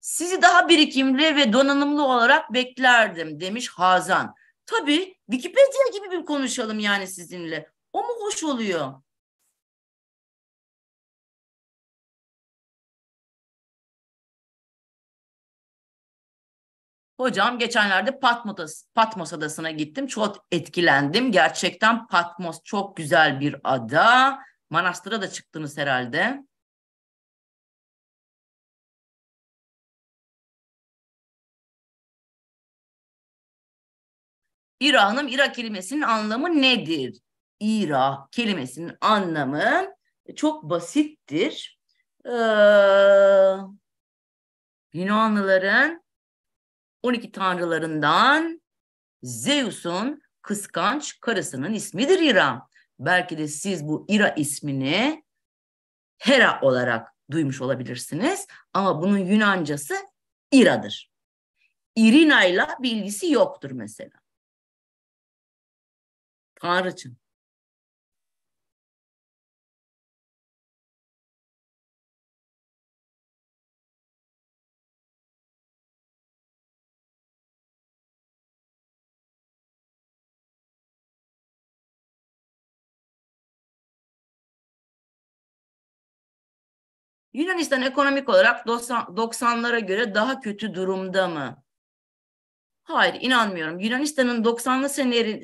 Sizi daha birikimli ve donanımlı olarak beklerdim demiş Hazan. Tabii Wikipedia gibi bir konuşalım yani sizinle. O mu hoş oluyor? Hocam geçenlerde Patmos, Patmos adasına gittim. Çok etkilendim. Gerçekten Patmos çok güzel bir ada. Manastıra da çıktınız herhalde. İra Hanım, İra kelimesinin anlamı nedir? İra kelimesinin anlamı e, çok basittir. Ee, Yunanlıların 12 tanrılarından Zeus'un kıskanç karısının ismidir Ira. Belki de siz bu Ira ismini Hera olarak duymuş olabilirsiniz ama bunun Yunancası Ira'dır. Irina'yla bir ilgisi yoktur mesela. Tanrıçın. Yunanistan ekonomik olarak 90'lara göre daha kötü durumda mı? Hayır inanmıyorum. Yunanistan'ın 90'lı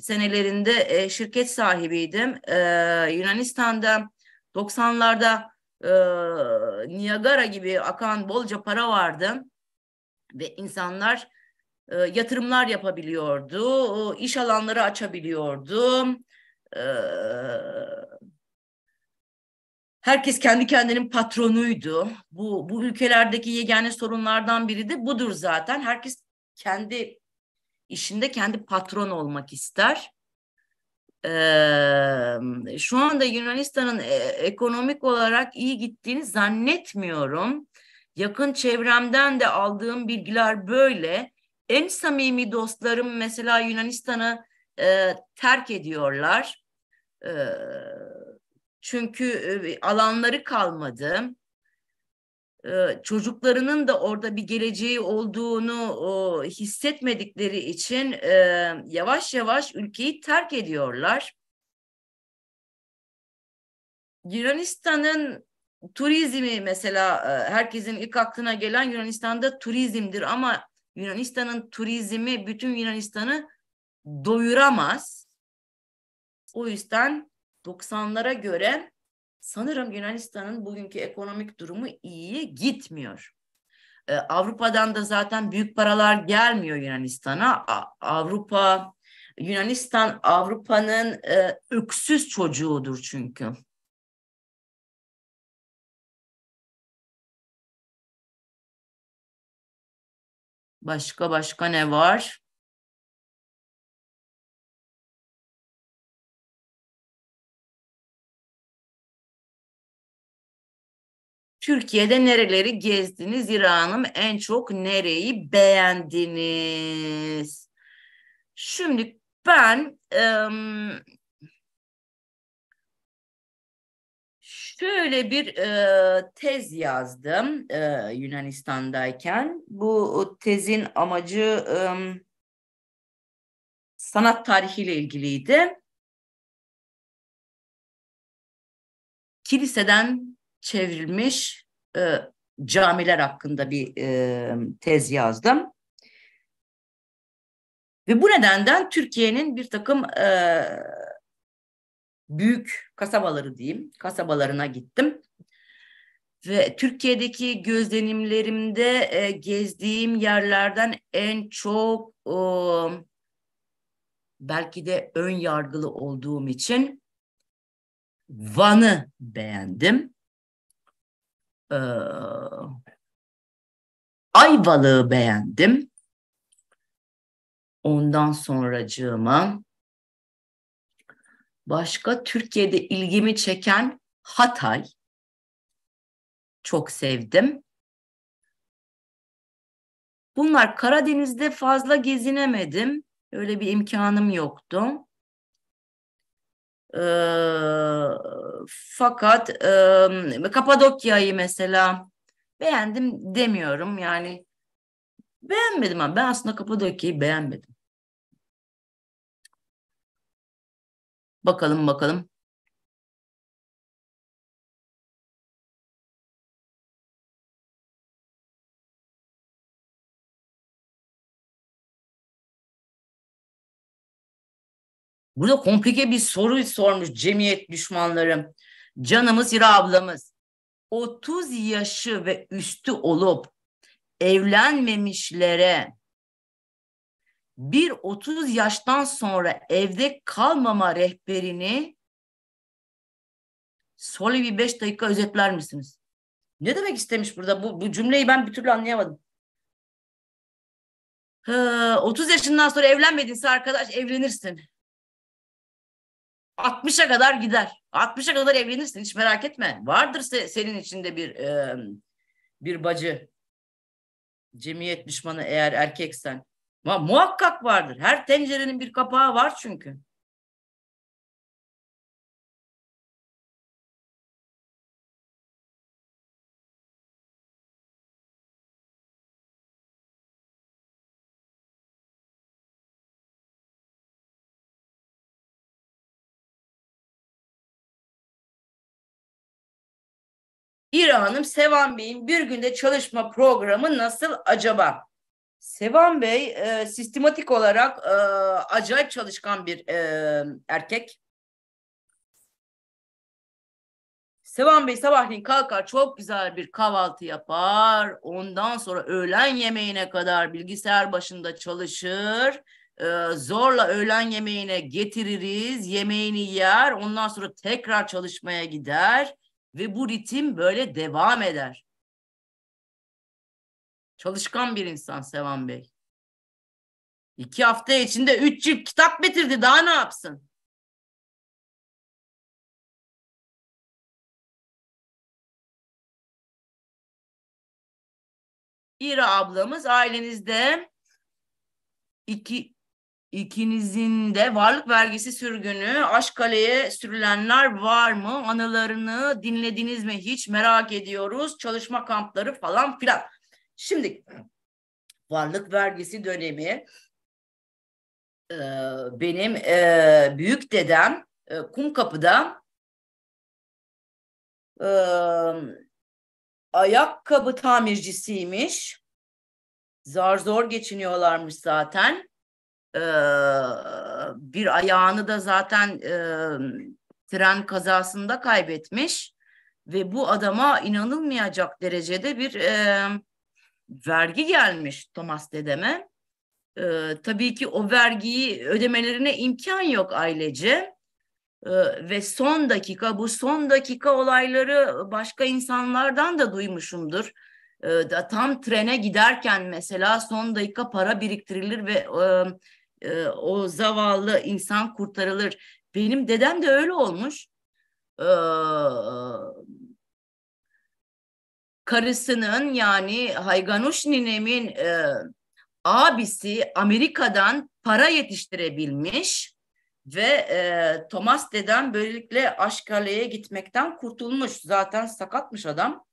senelerinde e, şirket sahibiydim. E, Yunanistan'da 90'larda e, Niagara gibi akan bolca para vardı ve insanlar yatırımlar yapabiliyordu, iş alanları açabiliyordu herkes kendi kendinin patronuydu. Bu, bu ülkelerdeki yegane sorunlardan biri de budur zaten. Herkes kendi işinde kendi patron olmak ister. Ee, şu anda Yunanistan'ın e, ekonomik olarak iyi gittiğini zannetmiyorum. Yakın çevremden de aldığım bilgiler böyle. En samimi dostlarım mesela Yunanistan'ı e, terk ediyorlar. Ee, çünkü alanları kalmadı. Çocuklarının da orada bir geleceği olduğunu hissetmedikleri için yavaş yavaş ülkeyi terk ediyorlar. Yunanistan'ın turizmi mesela herkesin ilk aklına gelen Yunanistan'da turizmdir ama Yunanistan'ın turizmi bütün Yunanistan'ı doyuramaz. O yüzden 90'lara göre sanırım Yunanistan'ın bugünkü ekonomik durumu iyi gitmiyor. Ee, Avrupa'dan da zaten büyük paralar gelmiyor Yunanistan'a. Avrupa Yunanistan Avrupa'nın e, öksüz çocuğudur çünkü. Başka başka ne var? Türkiye'de nereleri gezdiniz? İra Hanım en çok nereyi beğendiniz? Şimdi ben şöyle bir tez yazdım Yunanistan'dayken. Bu tezin amacı e, sanat tarihiyle ilgiliydi. Kiliseden çevrilmiş e, camiler hakkında bir e, tez yazdım. Ve bu nedenden Türkiye'nin bir takım e, büyük kasabaları diyeyim, kasabalarına gittim. Ve Türkiye'deki gözlenimlerimde e, gezdiğim yerlerden en çok e, belki de ön yargılı olduğum için Van'ı beğendim e, ay beğendim. Ondan sonracığıma başka Türkiye'de ilgimi çeken Hatay çok sevdim. Bunlar Karadeniz'de fazla gezinemedim. Öyle bir imkanım yoktu. E, fakat e, Kapadokya'yı mesela beğendim demiyorum. Yani beğenmedim ama ben aslında Kapadokya'yı beğenmedim. Bakalım bakalım. Burada komplike bir soru sormuş cemiyet düşmanlarım. Canımız Hira ablamız. 30 yaşı ve üstü olup evlenmemişlere bir 30 yaştan sonra evde kalmama rehberini Soli bir 5 dakika özetler misiniz? Ne demek istemiş burada? Bu, bu cümleyi ben bir türlü anlayamadım. Ee, 30 yaşından sonra evlenmedinse arkadaş evlenirsin. 60'a kadar gider. 60'a kadar evlenirsin hiç merak etme. Vardır se senin içinde bir e, bir bacı. Cemiyet düşmanı eğer erkeksen. Ma muhakkak vardır. Her tencerenin bir kapağı var çünkü. Hira Hanım Sevan Bey'in bir günde çalışma programı nasıl acaba? Sevan Bey e, sistematik olarak e, acayip çalışkan bir e, erkek. Sevan Bey sabahleyin kalkar çok güzel bir kahvaltı yapar. Ondan sonra öğlen yemeğine kadar bilgisayar başında çalışır. Ee, zorla öğlen yemeğine getiririz. Yemeğini yer. Ondan sonra tekrar çalışmaya gider. Ve bu ritim böyle devam eder. Çalışkan bir insan Sevan Bey. İki hafta içinde üç cilt kitap bitirdi. Daha ne yapsın? İra ablamız ailenizde iki İkinizin de varlık vergisi sürgünü Aşkale'ye sürülenler var mı? Anılarını dinlediniz mi hiç merak ediyoruz. Çalışma kampları falan filan. Şimdi varlık vergisi dönemi e, benim e, büyük dedem e, Kumkapı'da ayakkabı tamircisiymiş. Zar zor geçiniyorlarmış zaten ee, bir ayağını da zaten e, tren kazasında kaybetmiş ve bu adama inanılmayacak derecede bir e, vergi gelmiş Thomas dedeme. E, tabii ki o vergiyi ödemelerine imkan yok ailece ve son dakika bu son dakika olayları başka insanlardan da duymuşumdur. Tam trene giderken mesela son dakika para biriktirilir ve e, o zavallı insan kurtarılır. Benim dedem de öyle olmuş. Ee, karısının yani Hayganuş ninemin e, abisi Amerika'dan para yetiştirebilmiş ve e, Thomas deden böylelikle Aşkale'ye gitmekten kurtulmuş. Zaten sakatmış adam.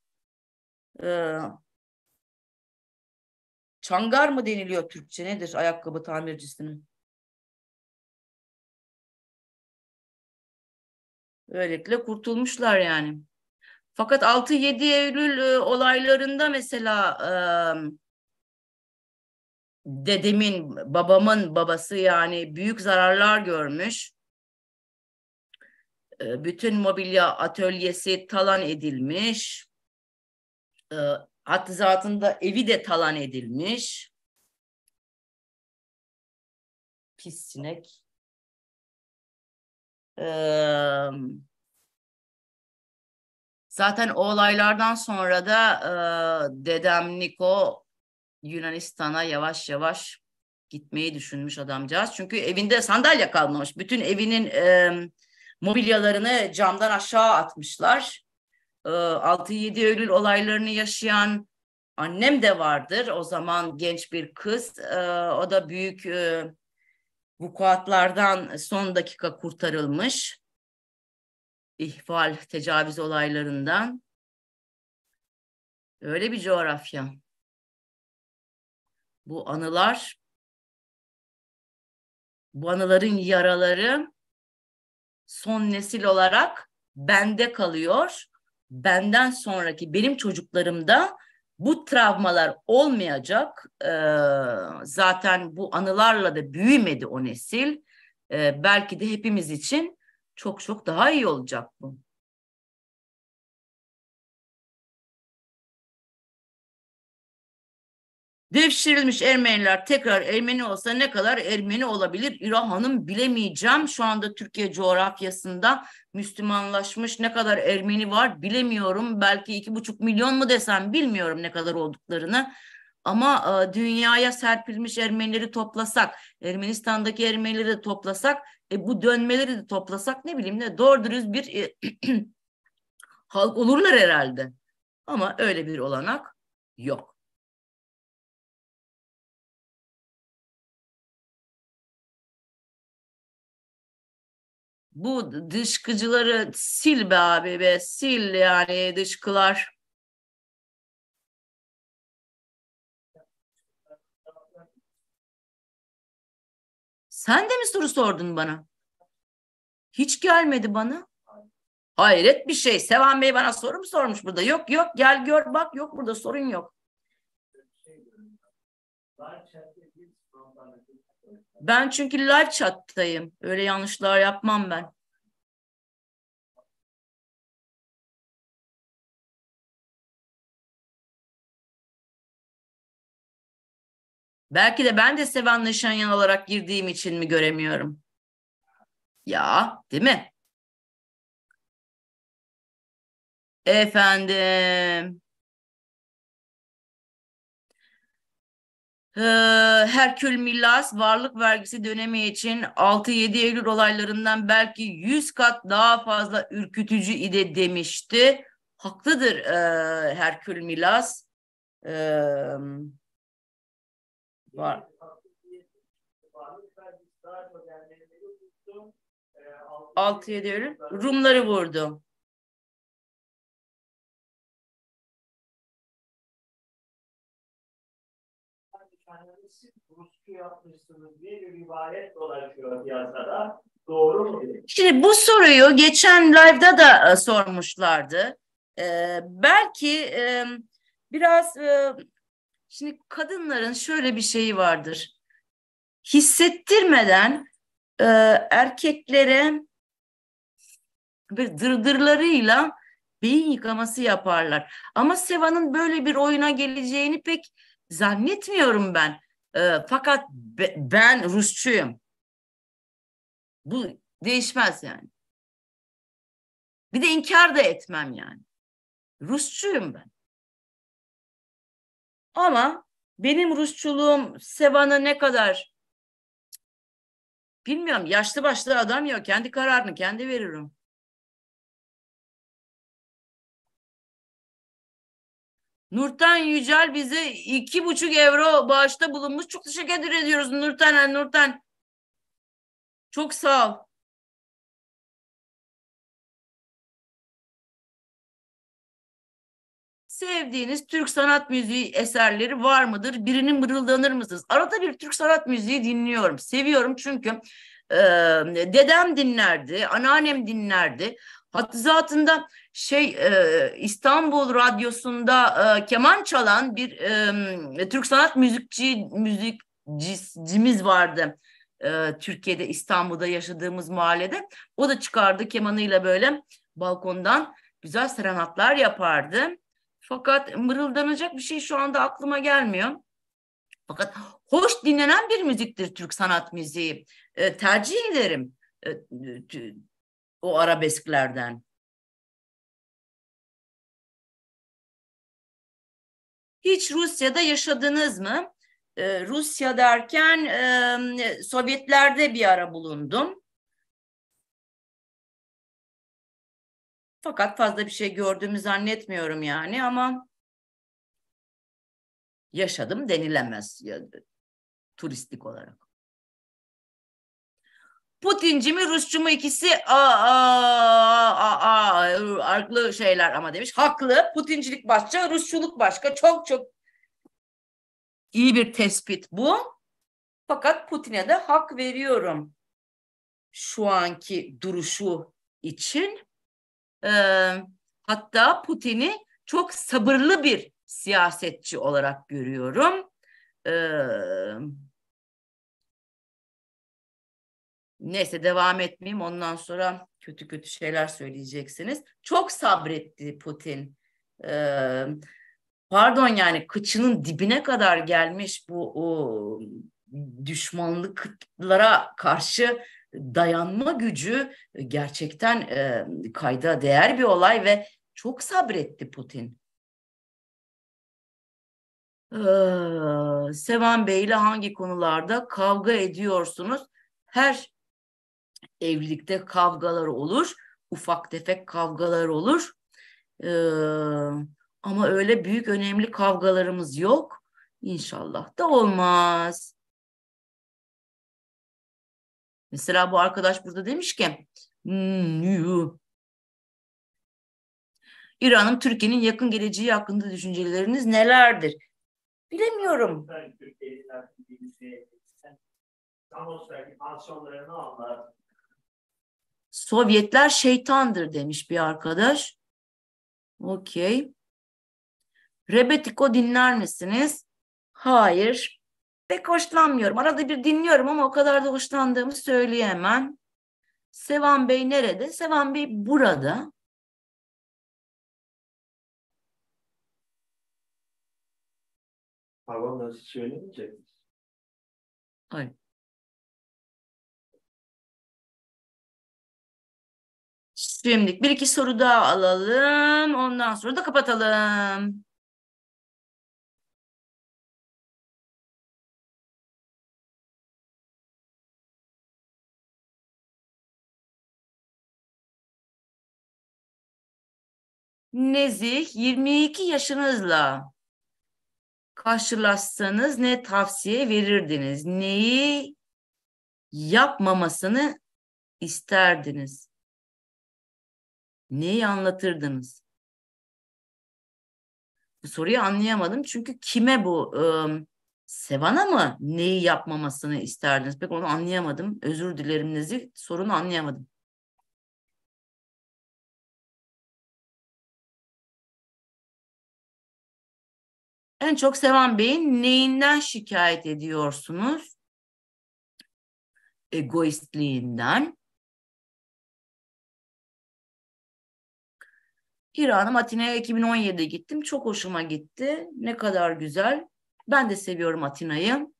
Çangar mı deniliyor Türkçe nedir ayakkabı tamircisinin? Böylelikle kurtulmuşlar yani. Fakat 6-7 Eylül e, olaylarında mesela e, dedemin, babamın babası yani büyük zararlar görmüş. E, bütün mobilya atölyesi talan edilmiş. E, hattı evi de talan edilmiş. Pis sinek. Ee, zaten o olaylardan sonra da e, dedem Niko Yunanistan'a yavaş yavaş gitmeyi düşünmüş adamcağız. Çünkü evinde sandalye kalmamış. Bütün evinin e, mobilyalarını camdan aşağı atmışlar. 6-7 ee, Eylül olaylarını yaşayan annem de vardır. O zaman genç bir kız. Ee, o da büyük e, vukuatlardan son dakika kurtarılmış. İhval, tecavüz olaylarından. Öyle bir coğrafya. Bu anılar, bu anıların yaraları son nesil olarak bende kalıyor benden sonraki benim çocuklarımda bu travmalar olmayacak. Ee, zaten bu anılarla da büyümedi o nesil. Ee, belki de hepimiz için çok çok daha iyi olacak bu. Devşirilmiş Ermeniler tekrar Ermeni olsa ne kadar Ermeni olabilir? İra Hanım bilemeyeceğim. Şu anda Türkiye coğrafyasında Müslümanlaşmış ne kadar Ermeni var bilemiyorum. Belki iki buçuk milyon mu desem bilmiyorum ne kadar olduklarını. Ama e, dünyaya serpilmiş Ermenileri toplasak, Ermenistan'daki Ermenileri de toplasak, e, bu dönmeleri de toplasak ne bileyim ne doğru dürüst bir e, halk olurlar herhalde. Ama öyle bir olanak yok. bu dışkıcıları sil be abi be sil yani dışkılar. Sen de mi soru sordun bana? Hiç gelmedi bana. Hayret bir şey. Sevan Bey bana soru mu sormuş burada? Yok yok gel gör bak yok burada sorun yok. Ben çünkü live chat'tayım. Öyle yanlışlar yapmam ben. Belki de ben de Seven'le Şenyan olarak girdiğim için mi göremiyorum? Ya değil mi? Efendim. Ee, Herkül Milas varlık vergisi dönemi için 6-7 Eylül olaylarından belki 100 kat daha fazla ürkütücü ide demişti. Haklıdır e, Herkül Milas. E, ee, var. Altı yedi Eylül. Rumları vurdu. mısınız diye bir rivayet dolaşıyor piyasada. Doğru mu? Şimdi bu soruyu geçen live'da da e, sormuşlardı. Ee, belki e, biraz e, şimdi kadınların şöyle bir şeyi vardır. Hissettirmeden e, erkeklere bir dırdırlarıyla beyin yıkaması yaparlar. Ama Seva'nın böyle bir oyuna geleceğini pek zannetmiyorum ben. Ee, fakat ben Rusçuyum. Bu değişmez yani. Bir de inkar da etmem yani. Rusçuyum ben. Ama benim Rusçuluğum Sevan'a ne kadar bilmiyorum yaşlı başlı adam ya kendi kararını kendi veririm. Nurten Yücel bize iki buçuk euro bağışta bulunmuş. Çok teşekkür ediyoruz Nurten. Nurten çok sağ ol. Sevdiğiniz Türk sanat müziği eserleri var mıdır? Birini mırıldanır mısınız? Arada bir Türk sanat müziği dinliyorum. Seviyorum çünkü e, dedem dinlerdi, anneannem dinlerdi. Hattı zatında şey e, İstanbul Radyosu'nda e, keman çalan bir e, Türk sanat müzikçi müzikcimiz vardı. E, Türkiye'de İstanbul'da yaşadığımız mahallede. O da çıkardı kemanıyla böyle balkondan güzel serenatlar yapardı. Fakat mırıldanacak bir şey şu anda aklıma gelmiyor. Fakat hoş dinlenen bir müziktir Türk sanat müziği. E, tercih ederim e, o arabesklerden. Hiç Rusya'da yaşadınız mı? Ee, Rusya derken e, Sovyetler'de bir ara bulundum. Fakat fazla bir şey gördüğümü zannetmiyorum yani ama yaşadım denilemez turistik olarak. Putinci mi Rusçu mu ikisi a, a, a, a, farklı şeyler ama demiş. Haklı. Putincilik başka, Rusçuluk başka. Çok çok iyi bir tespit bu. Fakat Putin'e de hak veriyorum şu anki duruşu için. E, hatta Putin'i çok sabırlı bir siyasetçi olarak görüyorum. E, Neyse devam etmeyeyim ondan sonra kötü kötü şeyler söyleyeceksiniz. Çok sabretti Putin. Ee, pardon yani kıçının dibine kadar gelmiş bu o, düşmanlıklara karşı dayanma gücü e, gerçekten e, kayda değer bir olay ve çok sabretti Putin. Ee, Sevan Bey ile hangi konularda kavga ediyorsunuz? Her evlilikte kavgalar olur. Ufak tefek kavgalar olur. Ee, ama öyle büyük önemli kavgalarımız yok. İnşallah da olmaz. Mesela bu arkadaş burada demiş ki hmm, İran'ın Türkiye'nin yakın geleceği hakkında düşünceleriniz nelerdir? Bilemiyorum. Türkiye'nin pansiyonlarını anlar. Sovyetler şeytandır demiş bir arkadaş. Okey. Rebetiko dinler misiniz? Hayır. Pek hoşlanmıyorum. Arada bir dinliyorum ama o kadar da hoşlandığımı söyleyemem. Sevan Bey nerede? Sevan Bey burada. Pardon, nasıl söylemeyecek misin? Hayır. Şimdilik bir iki soru daha alalım. Ondan sonra da kapatalım. Nezih 22 yaşınızla karşılaşsanız ne tavsiye verirdiniz? Neyi yapmamasını isterdiniz? Neyi anlatırdınız? Bu soruyu anlayamadım. Çünkü kime bu ıı, Sevan'a mı neyi yapmamasını isterdiniz? Pek onu anlayamadım. Özür dilerim Nezih. Sorunu anlayamadım. En çok Sevan Bey'in neyinden şikayet ediyorsunuz? Egoistliğinden. İran'ım Atina'ya 2017'de gittim. Çok hoşuma gitti. Ne kadar güzel. Ben de seviyorum Atina'yı.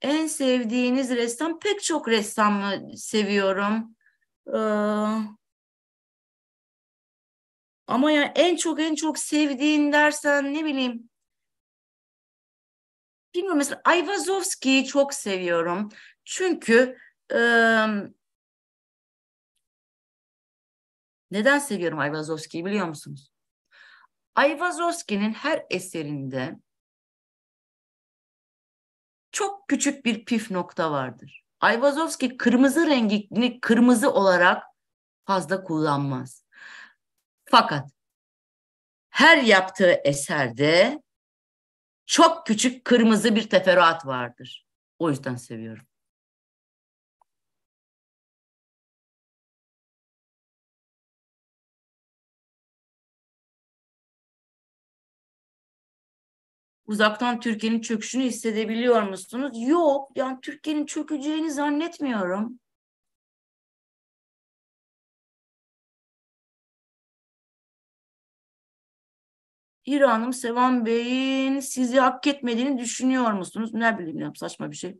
En sevdiğiniz ressam pek çok ressamı seviyorum. Ee, ama ya en çok en çok sevdiğin dersen ne bileyim bilmiyorum mesela Ayvazovski'yi çok seviyorum. Çünkü e, Neden seviyorum Ayvazovski'yi biliyor musunuz? Ayvazovski'nin her eserinde çok küçük bir pif nokta vardır. Ayvazovski kırmızı rengini kırmızı olarak fazla kullanmaz. Fakat her yaptığı eserde çok küçük kırmızı bir teferruat vardır. O yüzden seviyorum. uzaktan Türkiye'nin çöküşünü hissedebiliyor musunuz? Yok. Yani Türkiye'nin çökeceğini zannetmiyorum. İra Hanım, Sevan Bey'in sizi hak etmediğini düşünüyor musunuz? Ne bileyim ya saçma bir şey.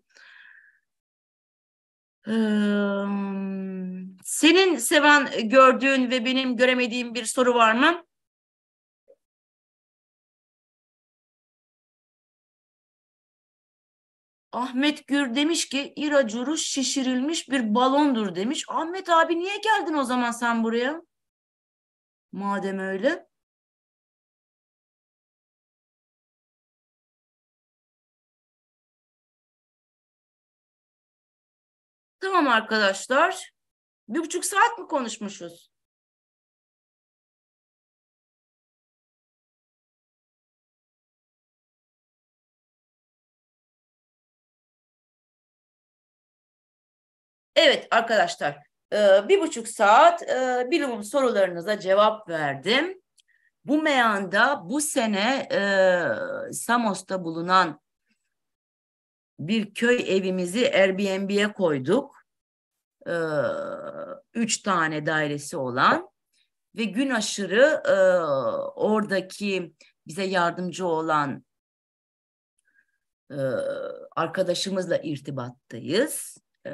senin Sevan gördüğün ve benim göremediğim bir soru var mı? Ahmet Gür demiş ki İra Curuş şişirilmiş bir balondur demiş. Ahmet abi niye geldin o zaman sen buraya? Madem öyle. Tamam arkadaşlar. Bir buçuk saat mi konuşmuşuz? Evet arkadaşlar e, bir buçuk saat e, bilimum sorularınıza cevap verdim. Bu meyanda bu sene e, Samos'ta bulunan bir köy evimizi Airbnb'ye koyduk. E, üç tane dairesi olan ve gün aşırı oradaki bize yardımcı olan arkadaşımızla irtibattayız. E,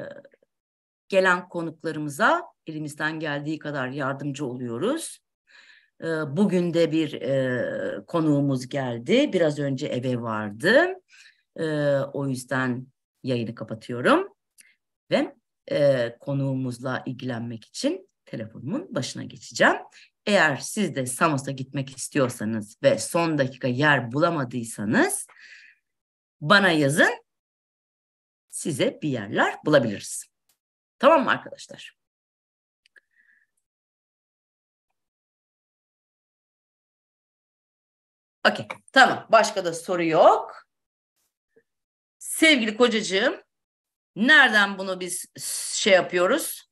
gelen konuklarımıza elimizden geldiği kadar yardımcı oluyoruz. Ee, bugün de bir e, konuğumuz geldi. Biraz önce eve vardı. Ee, o yüzden yayını kapatıyorum. Ve e, konuğumuzla ilgilenmek için telefonumun başına geçeceğim. Eğer siz de Samos'a gitmek istiyorsanız ve son dakika yer bulamadıysanız bana yazın. Size bir yerler bulabiliriz. Tamam mı arkadaşlar? Okey. Tamam. Başka da soru yok. Sevgili kocacığım nereden bunu biz şey yapıyoruz?